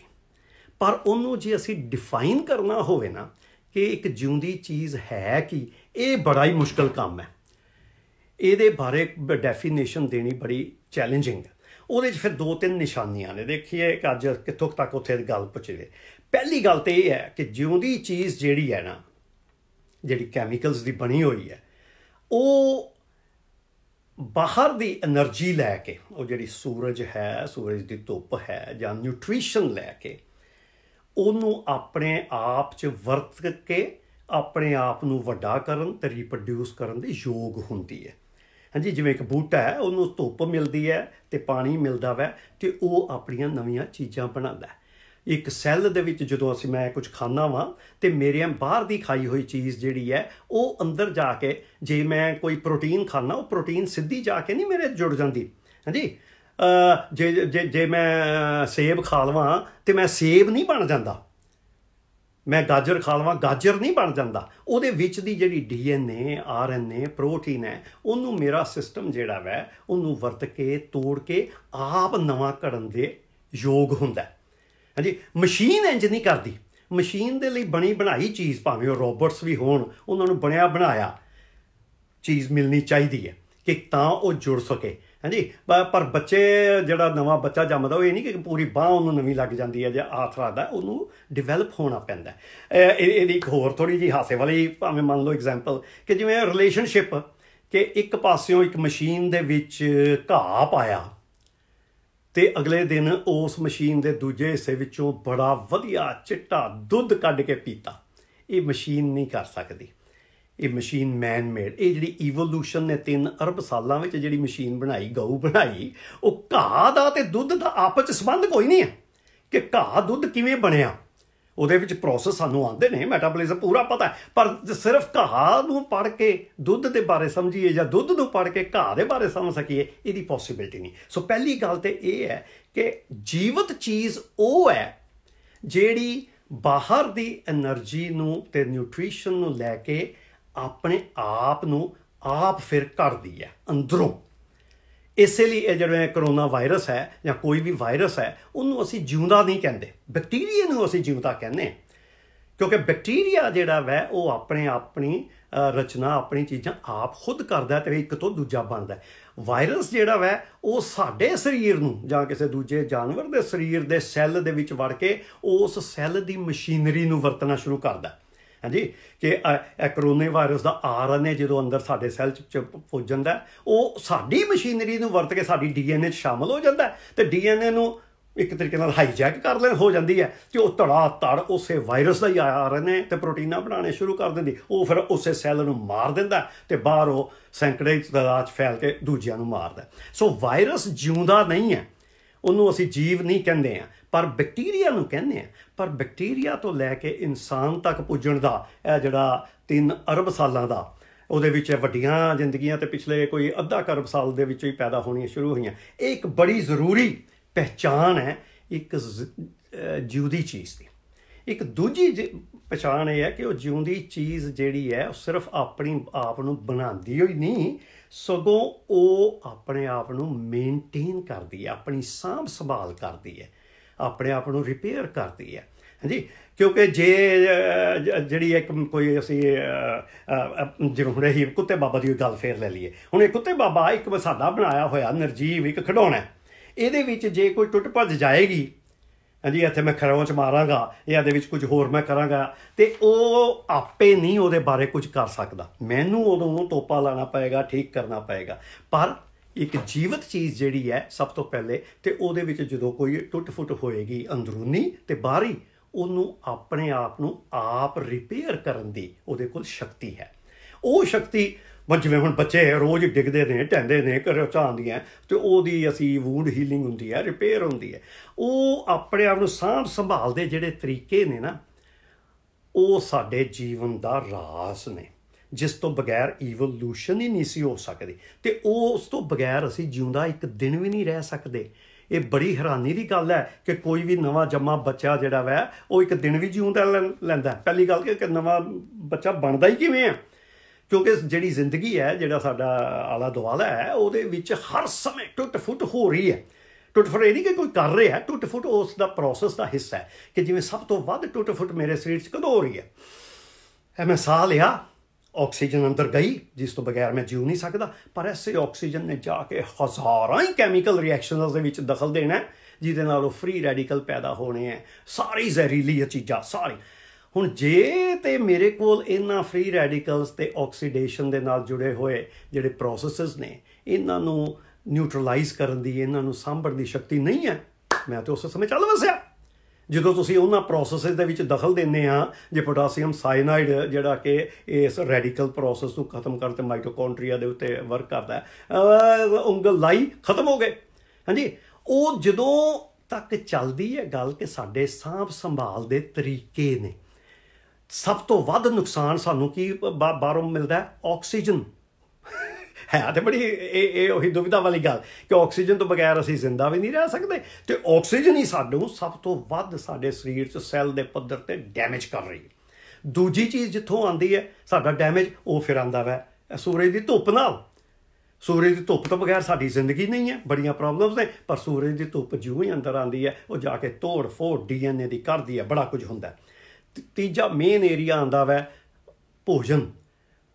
ਪਰ ਉਹਨੂੰ ਜੇ ਅਸੀਂ ਡਿਫਾਈਨ ਕਰਨਾ ਹੋਵੇ ਨਾ ਕਿ ਇੱਕ ਜਿਉਂਦੀ ਚੀਜ਼ ਹੈ ਕਿ ਇਹ ਬੜਾ ਹੀ ਮੁਸ਼ਕਲ ਕੰਮ ਹੈ ਇਹਦੇ ਬਾਰੇ ਡੈਫੀਨੇਸ਼ਨ ਦੇਣੀ ਬੜੀ ਚੈਲੰਜਿੰਗ ਹੈ ਉਹਦੇ 'ਚ ਫਿਰ ਦੋ ਤਿੰਨ ਨਿਸ਼ਾਨੀਆਂ ਨੇ ਦੇਖੀਏ ਕਿ ਅੱਜ ਕਿੱਥੋਂ ਤੱਕ ਉੱਥੇ ਗੱਲ ਪਹੁੰਚੇ ਪਹਿਲੀ ਗੱਲ ਤੇ ਇਹ ਹੈ ਕਿ ਜਿਉਂਦੀ ਚੀਜ਼ ਜਿਹੜੀ ਹੈ ਨਾ ਜਿਹੜੀ ਕੈਮੀਕਲਸ ਦੀ ਬਣੀ ਹੋਈ ਹੈ ਉਹ ਬਾਹਰ ਦੀ એનર્ਜੀ ਲੈ ਕੇ ਉਹ ਜਿਹੜੀ ਸੂਰਜ ਹੈ ਸੂਰਜ ਦੀ ਧੁੱਪ ਹੈ ਜਾਂ ਨਿਊਟ੍ਰੀਸ਼ਨ ਲੈ ਕੇ ਉਹਨੂੰ ਆਪਣੇ ਆਪ 'ਚ ਵਰਤ ਕੇ ਆਪਣੇ ਆਪ ਨੂੰ ਵੱਡਾ ਕਰਨ ਤੇ ਰੀਪਰੋਡਿਊਸ ਕਰਨ ਦੇ ਯੋਗ ਹੁੰਦੀ ਹੈ ਹਾਂਜੀ ਜਿਵੇਂ ਇੱਕ ਬੂਟਾ ਹੈ ਉਹਨੂੰ ਧੁੱਪ ਮਿਲਦੀ ਹੈ ਤੇ ਪਾਣੀ ਮਿਲਦਾ ਵੈ ਤੇ ਉਹ ਆਪਣੀਆਂ ਨਵੀਆਂ ਚੀਜ਼ਾਂ ਬਣਾਉਂਦਾ ਹੈ ਇੱਕ ਸੈੱਲ ਦੇ ਵਿੱਚ ਜਦੋਂ ਅਸੀਂ ਮੈਂ ਕੁਝ ਖਾਣਾ ਵਾਂ ਤੇ ਮੇਰੇ ਬਾਹਰ ਦੀ ਖਾਈ ਹੋਈ ਚੀਜ਼ ਜਿਹੜੀ ਹੈ ਉਹ ਅੰਦਰ ਜਾ ਕੇ ਜੇ ਮੈਂ ਕੋਈ ਪ੍ਰੋਟੀਨ ਖਾਣਾ ਉਹ ਪ੍ਰੋਟੀਨ ਸਿੱਧੀ ਜਾ ਕੇ ਨਹੀਂ ਮੇਰੇ ਜੁੜ ਜਾਂਦੀ ਹਾਂਜੀ ਜੇ ਜੇ ਮੈਂ ਸੇਬ ਖਾ ਲਵਾਂ ਤੇ ਮੈਂ ਸੇਬ ਨਹੀਂ ਬਣ ਜਾਂਦਾ ਮੈਂ ਗਾਜਰ ਖਾ ਲਵਾਂ ਗਾਜਰ ਨਹੀਂ ਬਣ ਜਾਂਦਾ ਉਹਦੇ ਵਿੱਚ ਦੀ ਜਿਹੜੀ ਡੀਐਨਏ ਆਰਐਨਏ ਪ੍ਰੋਟੀਨ ਹੈ ਉਹਨੂੰ ਮੇਰਾ ਸਿਸਟਮ ਜਿਹੜਾ ਵੈ ਉਹਨੂੰ ਵਰਤ ਕੇ ਤੋੜ ਕੇ ਆਪ ਨਵਾਂ ਕਰਨ ਦੇ ਯੋਗ ਹੁੰਦਾ ਹਾਂਜੀ ਮਸ਼ੀਨ ਇੰਜ ਨਹੀਂ ਕਰਦੀ ਮਸ਼ੀਨ ਦੇ ਲਈ ਬਣੀ ਬਣਾਈ ਚੀਜ਼ ਭਾਵੇਂ ਉਹ ਰੋਬੋਟਸ ਵੀ ਹੋਣ ਉਹਨਾਂ ਨੂੰ ਬਣਿਆ ਬਣਾਇਆ ਚੀਜ਼ ਮਿਲਣੀ ਚਾਹੀਦੀ ਹੈ ਕਿ ਤਾਂ ਉਹ ਜੁੜ ਸਕੇ ਹਾਂਜੀ ਪਰ ਬੱਚੇ ਜਿਹੜਾ ਨਵਾਂ ਬੱਚਾ ਜੰਮਦਾ ਉਹ ਇਹ ਨਹੀਂ ਕਿ ਪੂਰੀ ਬਾਹ ਉਹਨੂੰ ਨਵੀਂ ਲੱਗ ਜਾਂਦੀ ਹੈ ਜਾਂ ਆਥ ਲੱਗਦਾ ਉਹਨੂੰ ਡਿਵੈਲਪ ਹੋਣਾ ਪੈਂਦਾ ਇਹਦੀ ਇੱਕ ਹੋਰ ਥੋੜੀ ਜੀ ਹਾਸੇ ਵਾਲੀ ਭਾਵੇਂ ਮੰਨ ਲਓ ਐਗਜ਼ਾਮਪਲ ਕਿ ਜਿਵੇਂ ਰਿਲੇਸ਼ਨਸ਼ਿਪ ਕਿ ਇੱਕ ਪਾਸਿਓਂ ਇੱਕ ਮਸ਼ੀਨ ਦੇ ਵਿੱਚ ਘਾਹ ਪਾਇਆ ਤੇ ਅਗਲੇ ਦਿਨ ਉਸ ਮਸ਼ੀਨ ਦੇ ਦੂਜੇ ਹਿੱਸੇ ਵਿੱਚੋਂ ਬੜਾ ਵਧੀਆ ਚਿੱਟਾ ਦੁੱਧ ਕੱਢ ਕੇ ਪੀਤਾ ਇਹ ਮਸ਼ੀਨ ਨਹੀਂ ਕਰ ਸਕਦੀ ਇਹ ਮਸ਼ੀਨ ਮੈਨ ਮੇਡ ਇਹ ਜਿਹੜੀ ਇਵੋਲੂਸ਼ਨ ਨੇ 3 ਅਰਬ ਸਾਲਾਂ ਵਿੱਚ ਜਿਹੜੀ ਮਸ਼ੀਨ ਬਣਾਈ ਗਊ ਬਣਾਈ ਉਹ ਘਾਹ ਦਾ ਤੇ ਦੁੱਧ ਦਾ ਆਪਸ ਵਿੱਚ ਸੰਬੰਧ ਕੋਈ ਨਹੀਂ ਹੈ ਕਿ ਘਾਹ ਦੁੱਧ ਕਿਵੇਂ ਬਣਿਆ ਉਹਦੇ ਵਿੱਚ ਪ੍ਰੋਸੈਸ ਸਾਨੂੰ ਆਉਂਦੇ ਨੇ ਮੈਟਾਬੋਲਿਜ਼ਮ ਪੂਰਾ ਪਤਾ ਹੈ ਪਰ ਸਿਰਫ ਘਾਹ ਨੂੰ ਪੜ ਕੇ ਦੁੱਧ ਦੇ ਬਾਰੇ ਸਮਝੀਏ ਜਾਂ ਦੁੱਧ ਨੂੰ ਪੜ ਕੇ ਘਾਹ ਦੇ ਬਾਰੇ ਸਮਝ ਸਕੀਏ ਇਹਦੀ ਪੋਸਿਬਿਲਟੀ ਨਹੀਂ ਸੋ ਪਹਿਲੀ ਗੱਲ ਤੇ ਇਹ ਹੈ ਕਿ ਜੀਵਤ ਚੀਜ਼ ਉਹ ਹੈ ਜਿਹੜੀ ਬਾਹਰ ਦੀ એનર્ਜੀ ਨੂੰ ਤੇ ਨਿਊਟ੍ਰੀਸ਼ਨ ਨੂੰ ਲੈ ਕੇ ਆਪਣੇ ਆਪ ਨੂੰ ਆਪ ਫਿਰ ਕਰਦੀ ਹੈ ਅੰਦਰੋਂ ਇਸੇ ਲਈ ਇਹ ਜਿਹੜਾ ਕਰੋਨਾ ਵਾਇਰਸ ਹੈ ਜਾਂ ਕੋਈ ਵੀ ਵਾਇਰਸ ਹੈ ਉਹਨੂੰ ਅਸੀਂ ਜਿਉਂਦਾ ਨਹੀਂ ਕਹਿੰਦੇ ਬੈਕਟੀਰੀਆ ਨੂੰ ਅਸੀਂ ਜਿਉਂਦਾ ਕਹਿੰਦੇ ਹਾਂ ਕਿਉਂਕਿ ਬੈਕਟੀਰੀਆ ਜਿਹੜਾ ਵੈ ਉਹ ਆਪਣੇ ਆਪਣੀ ਰਚਨਾ ਆਪਣੀ ਚੀਜ਼ਾਂ ਆਪ ਖੁਦ ਕਰਦਾ ਤੇ ਇੱਕ ਤੋਂ ਦੂਜਾ ਬਣਦਾ ਵਾਇਰਸ ਜਿਹੜਾ ਵੈ ਉਹ ਸਾਡੇ ਸਰੀਰ ਨੂੰ ਜਾਂ ਕਿਸੇ ਦੂਜੇ ਜਾਨਵਰ ਦੇ ਸਰੀਰ ਦੇ ਸੈੱਲ ਦੇ ਵਿੱਚ ਵੜ ਕੇ ਉਸ ਸੈੱਲ ਦੀ ਮਸ਼ੀਨਰੀ ਨੂੰ ਵਰਤਣਾ ਸ਼ੁਰੂ ਕਰਦਾ ਹਾਂਜੀ ਕਿ ਇਹ ਕਰੋਨਾ ਵਾਇਰਸ ਦਾ ਆਰਐਨਏ ਜਦੋਂ ਅੰਦਰ ਸਾਡੇ ਸੈੱਲ ਚ ਪਹੁੰਚ ਜਾਂਦਾ ਉਹ ਸਾਡੀ ਮਸ਼ੀਨਰੀ ਨੂੰ ਵਰਤ ਕੇ ਸਾਡੀ ਡੀਐਨਏ ਚ ਸ਼ਾਮਲ ਹੋ ਜਾਂਦਾ ਤੇ ਡੀਐਨਏ ਨੂੰ ਇੱਕ ਤਰੀਕੇ ਨਾਲ ਹਾਈਜੈਕ ਕਰ ਲੈ ਹੋ ਜਾਂਦੀ ਹੈ ਤੇ ਉਹ ਧੜਾ ਤੜ ਉਸੇ ਵਾਇਰਸ ਦਾ ਹੀ ਆਰਐਨਏ ਤੇ ਪ੍ਰੋਟੀਨਾਂ ਬਣਾਉਣੇ ਸ਼ੁਰੂ ਕਰ ਦਿੰਦੀ ਉਹ ਫਿਰ ਉਸੇ ਸੈੱਲ ਨੂੰ ਮਾਰ ਦਿੰਦਾ ਤੇ ਬਾਹਰ ਉਹ ਸੈਂਕੜੇ ਰਾਜ ਫੈਲ ਕੇ ਦੂਜਿਆਂ ਨੂੰ ਮਾਰਦਾ ਸੋ ਵਾਇਰਸ ਜਿਉਂਦਾ ਨਹੀਂ ਹੈ ਉਹਨੂੰ ਅਸੀਂ ਜੀਵ ਨਹੀਂ ਕਹਿੰਦੇ ਆ ਪਰ ਬੈਕਟੀਰੀਆ ਨੂੰ ਕਹਿੰਦੇ ਆ ਪਰ ਬੈਕਟੀਰੀਆ ਤੋਂ ਲੈ ਕੇ ਇਨਸਾਨ ਤੱਕ ਪੁੱਜਣ ਦਾ ਇਹ ਜਿਹੜਾ 3 ਅਰਬ ਸਾਲਾਂ ਦਾ ਉਹਦੇ ਵਿੱਚ ਵੱਡੀਆਂ ਜ਼ਿੰਦਗੀਆਂ ਤੇ ਪਿਛਲੇ ਕੋਈ ਅੱਧਾ ਕਰਬ ਸਾਲ ਦੇ ਵਿੱਚ ਹੀ ਪੈਦਾ ਹੋਣੀਆਂ ਸ਼ੁਰੂ ਹੋਈਆਂ ਇਹ ਇੱਕ ਬੜੀ ਜ਼ਰੂਰੀ ਪਹਿਚਾਨ ਹੈ ਇੱਕ ਜੂਦੀ ਚੀਜ਼ ਦੀ ਇੱਕ ਦੂਜੀ ਪਛਾਣ ਇਹ ਹੈ ਕਿ ਉਹ ਜਿਉਂਦੀ ਚੀਜ਼ ਜਿਹੜੀ ਹੈ ਉਹ ਸਿਰਫ ਆਪਣੀ ਆਪ ਨੂੰ ਬਣਾਉਂਦੀ ਹੋਈ ਨਹੀਂ ਸਗੋਂ ਉਹ ਆਪਣੇ ਆਪ ਨੂੰ ਮੇਨਟੇਨ ਕਰਦੀ ਹੈ ਆਪਣੀ ਸਾਂਭ ਸੰਭਾਲ ਕਰਦੀ ਹੈ ਆਪਣੇ ਆਪ ਨੂੰ ਰਿਪੇਅਰ ਕਰਦੀ ਹੈ ਹਾਂਜੀ ਕਿਉਂਕਿ ਜੇ ਜਿਹੜੀ ਇੱਕ ਕੋਈ ਅਸੀਂ ਜਿਵੇਂ ਹੁਣ ਇਹ ਕੁੱਤੇ ਬਾਬਾ ਦੀ ਗੱਲ ਫੇਰ ਲੈ ਲਈਏ ਹੁਣ ਇਹ ਕੁੱਤੇ ਬਾਬਾ ਇੱਕ ਮਸਾਦਾ ਬਣਾਇਆ ਹੋਇਆ ਨਰਜੀਵ ਇੱਕ ਖਡੋਣਾ ਇਹਦੇ ਵਿੱਚ ਜੇ ਕੋਈ ਟੁੱਟ ਭੱਜ ਜਾਏਗੀ ਹਾਂਜੀ ਇੱਥੇ ਮੈਂ ਚ ਮਾਰਾਂਗਾ ਇਹਦੇ ਵਿੱਚ ਕੁਝ ਹੋਰ ਮੈਂ ਕਰਾਂਗਾ ਤੇ ਉਹ ਆਪੇ ਨਹੀਂ ਉਹਦੇ ਬਾਰੇ ਕੁਝ ਕਰ ਸਕਦਾ ਮੈਨੂੰ ਉਦੋਂ ਤੋਪਾ ਲਾਣਾ ਪਏਗਾ ਠੀਕ ਕਰਨਾ ਪਏਗਾ ਪਰ ਇੱਕ ਜੀਵਤ ਚੀਜ਼ ਜਿਹੜੀ ਹੈ ਸਭ ਤੋਂ ਪਹਿਲੇ ਤੇ ਉਹਦੇ ਵਿੱਚ ਜਦੋਂ ਕੋਈ ਟੁੱਟ-ਫੁੱਟ ਹੋਏਗੀ ਅੰਦਰੂਨੀ ਤੇ ਬਾਹਰੀ ਉਹਨੂੰ ਆਪਣੇ ਆਪ ਨੂੰ ਆਪ ਰਿਪੇਅਰ ਕਰਨ ਦੀ ਉਹਦੇ ਕੋਲ ਸ਼ਕਤੀ ਹੈ ਉਹ ਸ਼ਕਤੀ ਮਨ ਜਿਵੇਂ ਹੁਣ ਬੱਚੇ ਰੋਜ਼ ਡਿੱਗਦੇ ਨੇ ਟੈਂਦੇ ਨੇ ਘਰੋਂ ਚਾਂਦੀਆਂ ਤੇ ਉਹਦੀ ਅਸੀਂ ਵੂਡ ਹੀਲਿੰਗ ਹੁੰਦੀ ਹੈ ਰਿਪੇਅਰ ਹੁੰਦੀ ਹੈ ਉਹ ਆਪਣੇ ਆਪ ਨੂੰ ਸਾਂਭ ਸੰਭਾਲ ਦੇ ਜਿਹੜੇ ਤਰੀਕੇ ਨੇ ਨਾ ਉਹ ਸਾਡੇ ਜੀਵਨ ਦਾ ਰਾਸ ਨੇ ਜਿਸ ਤੋਂ ਬਗੈਰ ਇਵੋਲੂਸ਼ਨ ਹੀ ਨਹੀਂ ਸੀ ਹੋ ਸਕਦੀ ਤੇ ਉਹ ਉਸ ਤੋਂ ਬਗੈਰ ਅਸੀਂ ਜਿਉਂਦਾ ਇੱਕ ਦਿਨ ਵੀ ਨਹੀਂ ਰਹਿ ਸਕਦੇ ਇਹ ਬੜੀ ਹੈਰਾਨੀ ਦੀ ਗੱਲ ਹੈ ਕਿ ਕੋਈ ਵੀ ਨਵਾਂ ਜੰਮਾ ਬੱਚਾ ਜਿਹੜਾ ਵੈ ਉਹ ਇੱਕ ਦਿਨ ਵੀ ਜਿਉਂਦਾ ਲੈਂਦਾ ਪਹਿਲੀ ਗੱਲ ਕਿ ਨਵਾਂ ਬੱਚਾ ਬਣਦਾ ਹੀ ਕਿਵੇਂ ਆ ਕਿਉਂਕਿ ਜਿਹੜੀ ਜ਼ਿੰਦਗੀ ਹੈ ਜਿਹੜਾ ਸਾਡਾ ਆਲਾ ਦੁਆਲਾ ਹੈ ਉਹਦੇ ਵਿੱਚ ਹਰ ਸਮੇਂ ਟੁੱਟ ਫੁੱਟ ਹੋ ਰਹੀ ਹੈ ਟੁੱਟ ਫੁੱਟ ਇਹ ਨਹੀਂ ਕਿ ਕੋਈ ਕਰ ਰਿਹਾ ਟੁੱਟ ਫੁੱਟ ਉਸ ਦਾ ਪ੍ਰੋਸੈਸ ਦਾ ਹਿੱਸਾ ਹੈ ਕਿ ਜਿਵੇਂ ਸਭ ਤੋਂ ਵੱਧ ਟੁੱਟ ਫੁੱਟ ਮੇਰੇ ਸਰੀਰ 'ਚ ਕਦੋਂ ਹੋ ਰਹੀ ਹੈ ਐ ਮੈਂ ਸਾਹ ਲਿਆ ਆਕਸੀਜਨ ਅੰਦਰ ਗਈ ਜਿਸ ਤੋਂ ਬਗੈਰ ਮੈਂ ਜੀਉ ਨਹੀਂ ਸਕਦਾ ਪਰ ਐਸੇ ਆਕਸੀਜਨ ਨੇ ਜਾ ਕੇ ਹਜ਼ਾਰਾਂ ਹੀ ਕੈਮੀਕਲ ਰਿਐਕਸ਼ਨਸ ਦੇ ਵਿੱਚ ਦਖਲ ਦੇਣਾ ਜਿਹਦੇ ਨਾਲ ਉਹ ਫ੍ਰੀ ਰੈਡੀਕਲ ਪੈਦਾ ਹੋਣੇ ਆ ਸਾਰੀ ਜ਼ਹਿਰੀਲੀ ਚੀਜ਼ਾਂ ਸਾਰੀ ਹੁਣ ਜੇ ਤੇ ਮੇਰੇ ਕੋਲ ਇਹਨਾਂ ਫ੍ਰੀ ਰੈਡੀਕਲਸ ਤੇ ਆਕਸੀਡੇਸ਼ਨ ਦੇ ਨਾਲ ਜੁੜੇ ਹੋਏ ਜਿਹੜੇ ਪ੍ਰੋਸੈਸਸ ਨੇ ਇਹਨਾਂ ਨੂੰ ਨਿਊਟਰਲਾਈਜ਼ ਕਰਨ ਦੀ ਇਹਨਾਂ ਨੂੰ ਸਾਂਭਣ ਦੀ ਸ਼ਕਤੀ ਨਹੀਂ ਹੈ ਮੈਂ ਤੇ ਉਸ ਸਮੇਂ ਚੱਲ ਵਸਿਆ ਜਦੋਂ ਤੁਸੀਂ ਉਹਨਾਂ ਪ੍ਰੋਸੈਸਸ ਦੇ ਵਿੱਚ ਦਖਲ ਦਿੰਦੇ ਆ ਜੇ ਪੋਟਾਸ਼ੀਅਮ ਸਾਇਨਾਈਡ ਜਿਹੜਾ ਕਿ ਇਸ ਰੈਡੀਕਲ ਪ੍ਰੋਸੈਸ ਨੂੰ ਖਤਮ ਕਰ ਤੇ ਮਾਈਟੋਕੌਂਡਰੀਆ ਦੇ ਉੱਤੇ ਵਰਕ ਕਰਦਾ ਹੈ ਉਂਗਲ ਲਾਈ ਖਤਮ ਹੋ ਗਏ ਹਾਂਜੀ ਉਹ ਜਦੋਂ ਤੱਕ ਚੱਲਦੀ ਹੈ ਗੱਲ ਕਿ ਸਾਡੇ ਸਾਫ ਸੰਭਾਲ ਦੇ ਤਰੀਕੇ ਨੇ ਸਭ ਤੋਂ ਵੱਧ ਨੁਕਸਾਨ ਸਾਨੂੰ ਕੀ ਬਾਹਰੋਂ ਮਿਲਦਾ ਹੈ ਆਕਸੀਜਨ ਹੈ ਤੇ ਬੜੀ ਇਹ ਇਹ ਉਹੀ ਦੁਬਿਧਾ ਵਾਲੀ ਗੱਲ ਕਿ ਆਕਸੀਜਨ ਤੋਂ ਬਗੈਰ ਅਸੀਂ ਜ਼ਿੰਦਾ ਵੀ ਨਹੀਂ ਰਹਿ ਸਕਦੇ ਤੇ ਆਕਸੀਜਨ ਹੀ ਸਾਨੂੰ ਸਭ ਤੋਂ ਵੱਧ ਸਾਡੇ ਸਰੀਰ 'ਚ ਸੈੱਲ ਦੇ ਪੱਧਰ ਤੇ ਡੈਮੇਜ ਕਰ ਰਹੀ ਹੈ ਦੂਜੀ ਚੀਜ਼ ਜਿੱਥੋਂ ਆਉਂਦੀ ਹੈ ਸਾਡਾ ਡੈਮੇਜ ਉਹ ਫਿਰ ਆਂਦਾ ਵੈ ਸੂਰਜ ਦੀ ਧੁੱਪ ਨਾਲ ਸੂਰਜ ਦੀ ਧੁੱਪ ਤੋਂ ਬਗੈਰ ਸਾਡੀ ਜ਼ਿੰਦਗੀ ਨਹੀਂ ਹੈ ਬੜੀਆਂ ਪ੍ਰੋਬਲਮਸ ਨੇ ਪਰ ਸੂਰਜ ਦੀ ਧੁੱਪ ਜਿਉਂ ਹੀ ਅੰਦਰ ਆਂਦੀ ਹੈ ਉਹ ਜਾ ਕੇ ਤੋੜ ਫੋੜ ਡੀਐਨਏ ਦੀ ਕਰਦੀ ਹੈ ਬੜਾ ਕੁਝ ਹੁੰਦਾ ਹੈ ਤੀਜਾ ਮੇਨ ਏਰੀਆ ਆਂਦਾ ਵੈ ਭੋਜਨ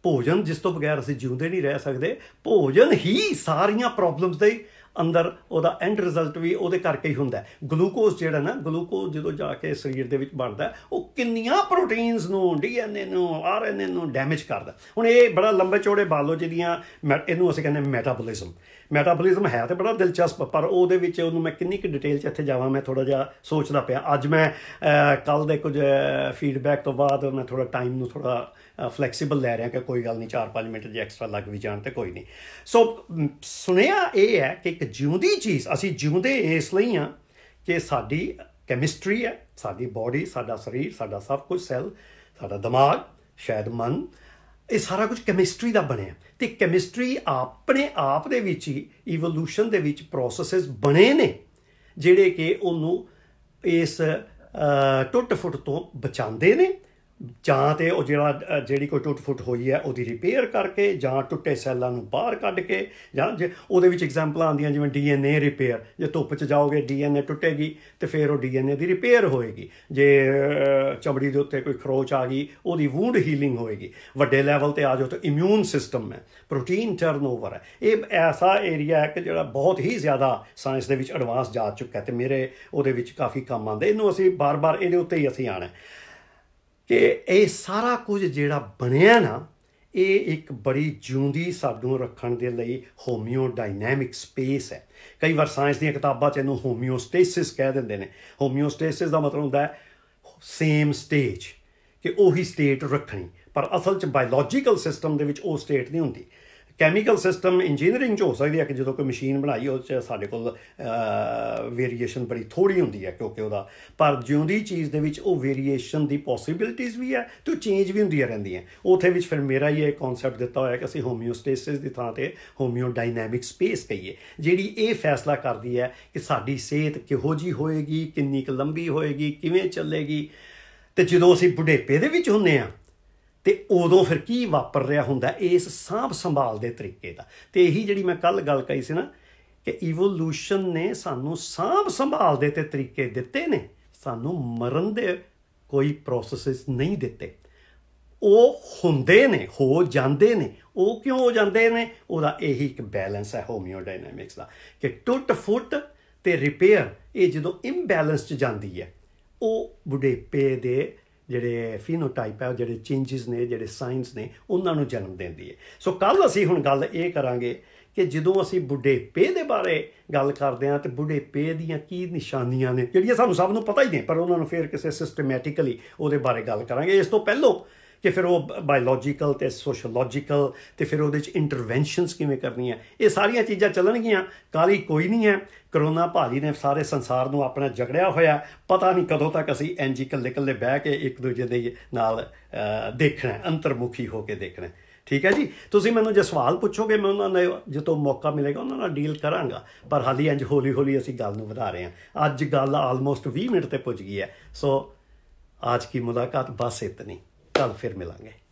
ਭੋਜਨ ਜਿਸ ਤੋਂ ਬਗੈਰ ਅਸੀਂ ਜਿਉਂਦੇ ਨਹੀਂ ਰਹਿ ਸਕਦੇ ਭੋਜਨ ਹੀ ਸਾਰੀਆਂ ਪ੍ਰੋਬਲਮਸ ਦੇ ਅੰਦਰ ਉਹਦਾ ਐਂਡ ਰਿਜ਼ਲਟ ਵੀ ਉਹਦੇ ਕਰਕੇ ਹੀ ਹੁੰਦਾ ਗਲੂਕੋਜ਼ ਜਿਹੜਾ ਨਾ ਗਲੂਕੋਜ਼ ਜਦੋਂ ਜਾ ਕੇ ਸਰੀਰ ਦੇ ਵਿੱਚ ਬਣਦਾ ਉਹ ਕਿੰਨੀਆਂ ਪ੍ਰੋਟੀਨਸ ਨੂੰ ਡੀਐਨਏ ਨੂੰ ਆਰਐਨਏ ਨੂੰ ਡੈਮੇਜ ਕਰਦਾ ਹੁਣ ਇਹ ਬੜਾ ਲੰਬੇ ਚੌੜੇ ਬਾਲੋ ਜਿਹਦੀਆਂ ਇਹਨੂੰ ਅਸੀਂ ਕਹਿੰਦੇ ਮੈਟਾਬੋਲਿਜ਼ਮ ਮੈਟਾਬੋਲਿਜ਼ਮ ਹੈ ਤੇ ਬੜਾ ਦਿਲਚਸਪ ਪਰ ਉਹਦੇ ਵਿੱਚ ਉਹਨੂੰ ਮੈਂ ਕਿੰਨੀ ਕਿ ਡਿਟੇਲ 'ਚ ਇੱਥੇ ਜਾਵਾਂ ਮੈਂ ਥੋੜਾ ਜਿਹਾ ਸੋਚਦਾ ਪਿਆ ਅੱਜ ਮੈਂ ਕੱਲ ਦੇ ਕੁਝ ਫੀਡਬੈਕ ਤੋਂ ਬਾਅਦ ਮੈਂ ਥੋੜਾ ਟਾਈਮ ਨੂੰ ਥੋੜਾ ਫਲੈਕਸੀਬਲ ਲੈ ਰਿਹਾ ਕਿ ਕੋਈ ਗੱਲ ਨਹੀਂ 4-5 ਮਿੰਟ ਜੇ ਐਕਸਟਰਾ ਲੱਗ ਵੀ ਜਾਣ ਤੇ ਕੋਈ ਨਹੀਂ ਸੋ ਸੁਣਿਆ ਇਹ ਹੈ ਕਿ ਇੱਕ ਜਿਉਂਦੀ ਚੀਜ਼ ਅਸੀਂ ਜਿਉਂਦੇ ਇਸ ਲਈ ਆ ਕਿ ਸਾਡੀ ਕੈਮਿਸਟਰੀ ਹੈ ਸਾਡੀ ਬਾਡੀ ਸਾਡਾ ਸਰੀਰ ਸਾਡਾ ਸਭ ਕੁਝ ਸੈੱਲ ਸਾਡਾ ਦਿਮਾਗ ਸ਼ਾਇਦ ਮਨ ਇਹ ਸਾਰਾ ਕੁਝ ਕੈਮਿਸਟਰੀ ਦਾ ਬਣਿਆ ਤੇ ਕੈਮਿਸਟਰੀ ਆਪਣੇ ਆਪ ਦੇ ਵਿੱਚ ਹੀ ਇਵੋਲੂਸ਼ਨ ਦੇ ਵਿੱਚ ਪ੍ਰੋਸੈਸਸ ਬਣੇ ਨੇ ਜਿਹੜੇ ਕਿ ਉਹਨੂੰ ਇਸ ਟੁੱਟ ਫੁੱਟ ਤੋਂ ਬਚਾਉਂਦੇ ਨੇ ਜਾਂ ਤੇ ਉਹ ਜਿਹੜਾ ਜਿਹੜੀ ਕੋਈ ਟੁੱਟ ਫੁੱਟ ਹੋਈ ਹੈ ਉਹਦੀ ਰਿਪੇਅਰ ਕਰਕੇ ਜਾਂ ਟੁੱਟੇ ਸੈੱਲਾਂ ਨੂੰ ਬਾਹਰ ਕੱਢ ਕੇ ਜਾਂ ਉਹਦੇ ਵਿੱਚ ਐਗਜ਼ਾਮਪਲਾਂ ਆਉਂਦੀਆਂ ਜਿਵੇਂ ਡੀਐਨਏ ਰਿਪੇਅਰ ਜੇ ਧੁੱਪ 'ਚ ਜਾਓਗੇ ਡੀਐਨਏ ਟੁੱਟੇਗੀ ਤੇ ਫਿਰ ਉਹ ਡੀਐਨਏ ਦੀ ਰਿਪੇਅਰ ਹੋਏਗੀ ਜੇ ਚਮੜੀ ਦੇ ਉੱਤੇ ਕੋਈ ਖਰੋਚ ਆ ਗਈ ਉਹਦੀ ਵੂਂਡ ਹੀਲਿੰਗ ਹੋਏਗੀ ਵੱਡੇ ਲੈਵਲ ਤੇ ਆ ਜਾਓ ਤਾਂ ਇਮਿਊਨ ਸਿਸਟਮ ਹੈ ਪ੍ਰੋਟੀਨ ਟਰਨਓਵਰ ਹੈ ਇਹ ਐਸਾ ਏਰੀਆ ਹੈ ਕਿ ਜਿਹੜਾ ਬਹੁਤ ਹੀ ਜ਼ਿਆਦਾ ਸਾਇੰਸ ਦੇ ਵਿੱਚ ਐਡਵਾਂਸ ਜਾ ਚੁੱਕਾ ਹੈ ਤੇ ਮੇਰੇ ਉਹਦੇ ਵਿੱਚ ਕਾਫੀ ਕੰਮ ਆਉਂਦੇ ਇਹਨੂੰ ਅਸੀਂ ਬਾਰ-ਬਾਰ ਇਹਦੇ ਉੱਤੇ ਹੀ ਅਸੀਂ ਆਣਾ ਕਿ ਇਹ ਸਾਰਾ ਕੁਝ ਜਿਹੜਾ ਬਣਿਆ ਨਾ ਇਹ ਇੱਕ ਬੜੀ ਜਿਉਂਦੀ ਸਾਨੂੰ ਰੱਖਣ ਦੇ ਲਈ ਹੋਮਿਓਡਾਇਨਾਮਿਕ ਸਪੇਸ ਹੈ ਕਈ ਵਾਰ ਸਾਇੰਸ ਦੀਆਂ ਕਿਤਾਬਾਂ 'ਚ ਇਹਨੂੰ ਹੋਮਿਓਸਟੇਸਿਸ ਕਹਿ ਦਿੰਦੇ ਨੇ ਹੋਮਿਓਸਟੇਸਿਸ ਦਾ ਮਤਲਬ ਹੁੰਦਾ ਹੈ ਸੇਮ ਸਟੇਜ ਕਿ ਉਹੀ ਸਟੇਟ ਰੱਖਣੀ ਪਰ ਅਸਲ 'ਚ ਬਾਇਓਲੋਜੀਕਲ ਸਿਸਟਮ ਦੇ ਵਿੱਚ ਉਹ ਸਟੇਟ ਨਹੀਂ ਹੁੰਦੀ ਕੈਮੀਕਲ ਸਿਸਟਮ ਇੰਜੀਨੀਅਰਿੰਗ ਜੋ ਹੋ ਸਕਦੀ ਹੈ ਕਿ ਜਦੋਂ ਕੋਈ ਮਸ਼ੀਨ ਬਣਾਈ ਉਹ ਚ ਸਾਡੇ ਕੋਲ ਵੇਰੀਏਸ਼ਨ ਬੜੀ ਥੋੜੀ ਹੁੰਦੀ ਹੈ ਕਿਉਂਕਿ ਉਹਦਾ ਪਰ ਜਿਉਂਦੀ ਚੀਜ਼ ਦੇ ਵਿੱਚ ਉਹ ਵੇਰੀਏਸ਼ਨ ਦੀ ਪੋਸਿਬਿਲਿਟੀਜ਼ ਵੀ ਹੈ ਤੇ ਚੇਂਜ ਵੀ ਹੁੰਦੀਆਂ ਰਹਿੰਦੀਆਂ ਉਥੇ ਵਿੱਚ ਫਿਰ ਮੇਰਾ ਇਹ ਕਨਸੈਪਟ ਦਿੱਤਾ ਹੋਇਆ ਕਿ ਅਸੀਂ ਹੋਮਿਓਸਟੇਸਿਸ ਦੀ ਥਾਂ ਤੇ ਹੋਮਿਓਡਾਇਨਾਮਿਕ ਸਪੇਸ ਕਹੀਏ ਜਿਹੜੀ ਇਹ ਫੈਸਲਾ ਕਰਦੀ ਹੈ ਕਿ ਸਾਡੀ ਸਿਹਤ ਕਿਹੋ ਜੀ ਹੋਏਗੀ ਕਿੰਨੀ ਕੁ ਲੰਬੀ ਹੋਏਗੀ ਕਿਵੇਂ ਚੱਲੇਗੀ ਤੇ ਜਦੋਂ ਅਸੀਂ ਬੁਢੇਪੇ ਦੇ ਵਿੱਚ ਹੁੰਨੇ ਆ ਤੇ ਉਦੋਂ ਫਿਰ ਕੀ ਵਾਪਰ ਰਿਹਾ ਹੁੰਦਾ ਇਸ ਸਾਂਭ ਸੰਭਾਲ ਦੇ ਤਰੀਕੇ ਦਾ ਤੇ ਇਹੀ ਜਿਹੜੀ ਮੈਂ ਕੱਲ ਗੱਲ ਕਹੀ ਸੀ ਨਾ ਕਿ ਇਵੋਲੂਸ਼ਨ ਨੇ ਸਾਨੂੰ ਸਾਂਭ ਸੰਭਾਲ ਦੇ ਤੇ ਤਰੀਕੇ ਦਿੱਤੇ ਨੇ ਸਾਨੂੰ ਮਰਨ ਦੇ ਕੋਈ ਪ੍ਰੋਸੈਸਸ ਨਹੀਂ ਦਿੱਤੇ ਉਹ ਹੁੰਦੇ ਨੇ ਹੋ ਜਾਂਦੇ ਨੇ ਉਹ ਕਿਉਂ ਹੋ ਜਾਂਦੇ ਨੇ ਉਹਦਾ ਇਹੀ ਇੱਕ ਬੈਲੈਂਸ ਹੈ ਹੋਮਿਓਡਾਇਨਾਮਿਕਸ ਦਾ ਕਿ ਟੁੱਟ ਫੁੱਟ ਤੇ ਰਿਪੇਅਰ ਇਹ ਜਦੋਂ ਇੰਬੈਲੈਂਸ ਚ ਜਾਂਦੀ ਹੈ ਉਹ ਬੁਢੇਪੇ ਦੇ ਜਿਹੜੇ ਫੀਨੋਟਾਈਪ ਹੈ ਜਿਹੜੇ ਚੇਂजेस ਨੇ ਜਿਹੜੇ ਸਾਈਨਸ ਨੇ ਉਹਨਾਂ ਨੂੰ ਜਨਮ ਦਿੰਦੀ ਹੈ ਸੋ ਕੱਲ ਅਸੀਂ ਹੁਣ ਗੱਲ ਇਹ ਕਰਾਂਗੇ ਕਿ ਜਦੋਂ ਅਸੀਂ ਬੁੱਢੇ ਪੇ ਦੇ ਬਾਰੇ ਗੱਲ ਕਰਦੇ ਹਾਂ ਤੇ ਬੁੱਢੇ ਪੇ ਦੀਆਂ ਕੀ ਨਿਸ਼ਾਨੀਆਂ ਨੇ ਜਿਹੜੀਆਂ ਸਾਨੂੰ ਸਭ ਨੂੰ ਪਤਾ ਹੀ ਨੇ ਪਰ ਉਹਨਾਂ ਨੂੰ ਫੇਰ ਕਿਸੇ ਸਿਸਟਮੈਟਿਕਲੀ ਉਹਦੇ ਬਾਰੇ ਗੱਲ ਕਰਾਂਗੇ ਇਸ ਤੋਂ ਪਹਿਲਾਂ ਕਿ ਫਿਰ ਉਹ ਬਾਇਓਲੋਜੀਕਲ ਤੇ ਸੋਸ਼ੀਓਲੋਜੀਕਲ ਤੇ ਫਿਰ ਉਹਦੇ ਚ ਇੰਟਰਵੈਂਸ਼ਨਸ ਕਿਵੇਂ ਕਰਨੀਆਂ ਇਹ ਸਾਰੀਆਂ ਚੀਜ਼ਾਂ ਚੱਲਣਗੀਆਂ ਕਾਲੀ ਕੋਈ ਨਹੀਂ ਹੈ ਕਰੋਨਾ ਭਾਜੀ ਨੇ ਸਾਰੇ ਸੰਸਾਰ ਨੂੰ ਆਪਣਾ ਜਗੜਿਆ ਹੋਇਆ ਪਤਾ ਨਹੀਂ ਕਦੋਂ ਤੱਕ ਅਸੀਂ ਐਂਜੀ ਕੱਲੇ ਕੱਲੇ ਬਹਿ ਕੇ ਇੱਕ ਦੂਜੇ ਦੇ ਨਾਲ ਦੇਖਣਾ ਅੰਤਰਮੁਖੀ ਹੋ ਕੇ ਦੇਖਣਾ ਠੀਕ ਹੈ ਜੀ ਤੁਸੀਂ ਮੈਨੂੰ ਜੇ ਸਵਾਲ ਪੁੱਛੋਗੇ ਮੈਂ ਉਹਨਾਂ ਨਾਲ ਜਦੋਂ ਮੌਕਾ ਮਿਲੇਗਾ ਉਹਨਾਂ ਨਾਲ ਡੀਲ ਕਰਾਂਗਾ ਪਰ ਹਾਲੀ ਇੰਜ ਹੌਲੀ ਹੌਲੀ ਅਸੀਂ ਗੱਲ ਨੂੰ ਵਧਾ ਰਹੇ ਹਾਂ ਅੱਜ ਗੱਲ ਆਲਮੋਸਟ 20 ਮਿੰਟ ਤੇ ਪੁੱਜ ਗਈ ਹੈ ਸੋ ਅੱਜ ਦੀ ਮੁਲਾਕਾਤ ਬਸ ਇਤਨੀ ਕੱਲ ਫਿਰ ਮਿਲਾਂਗੇ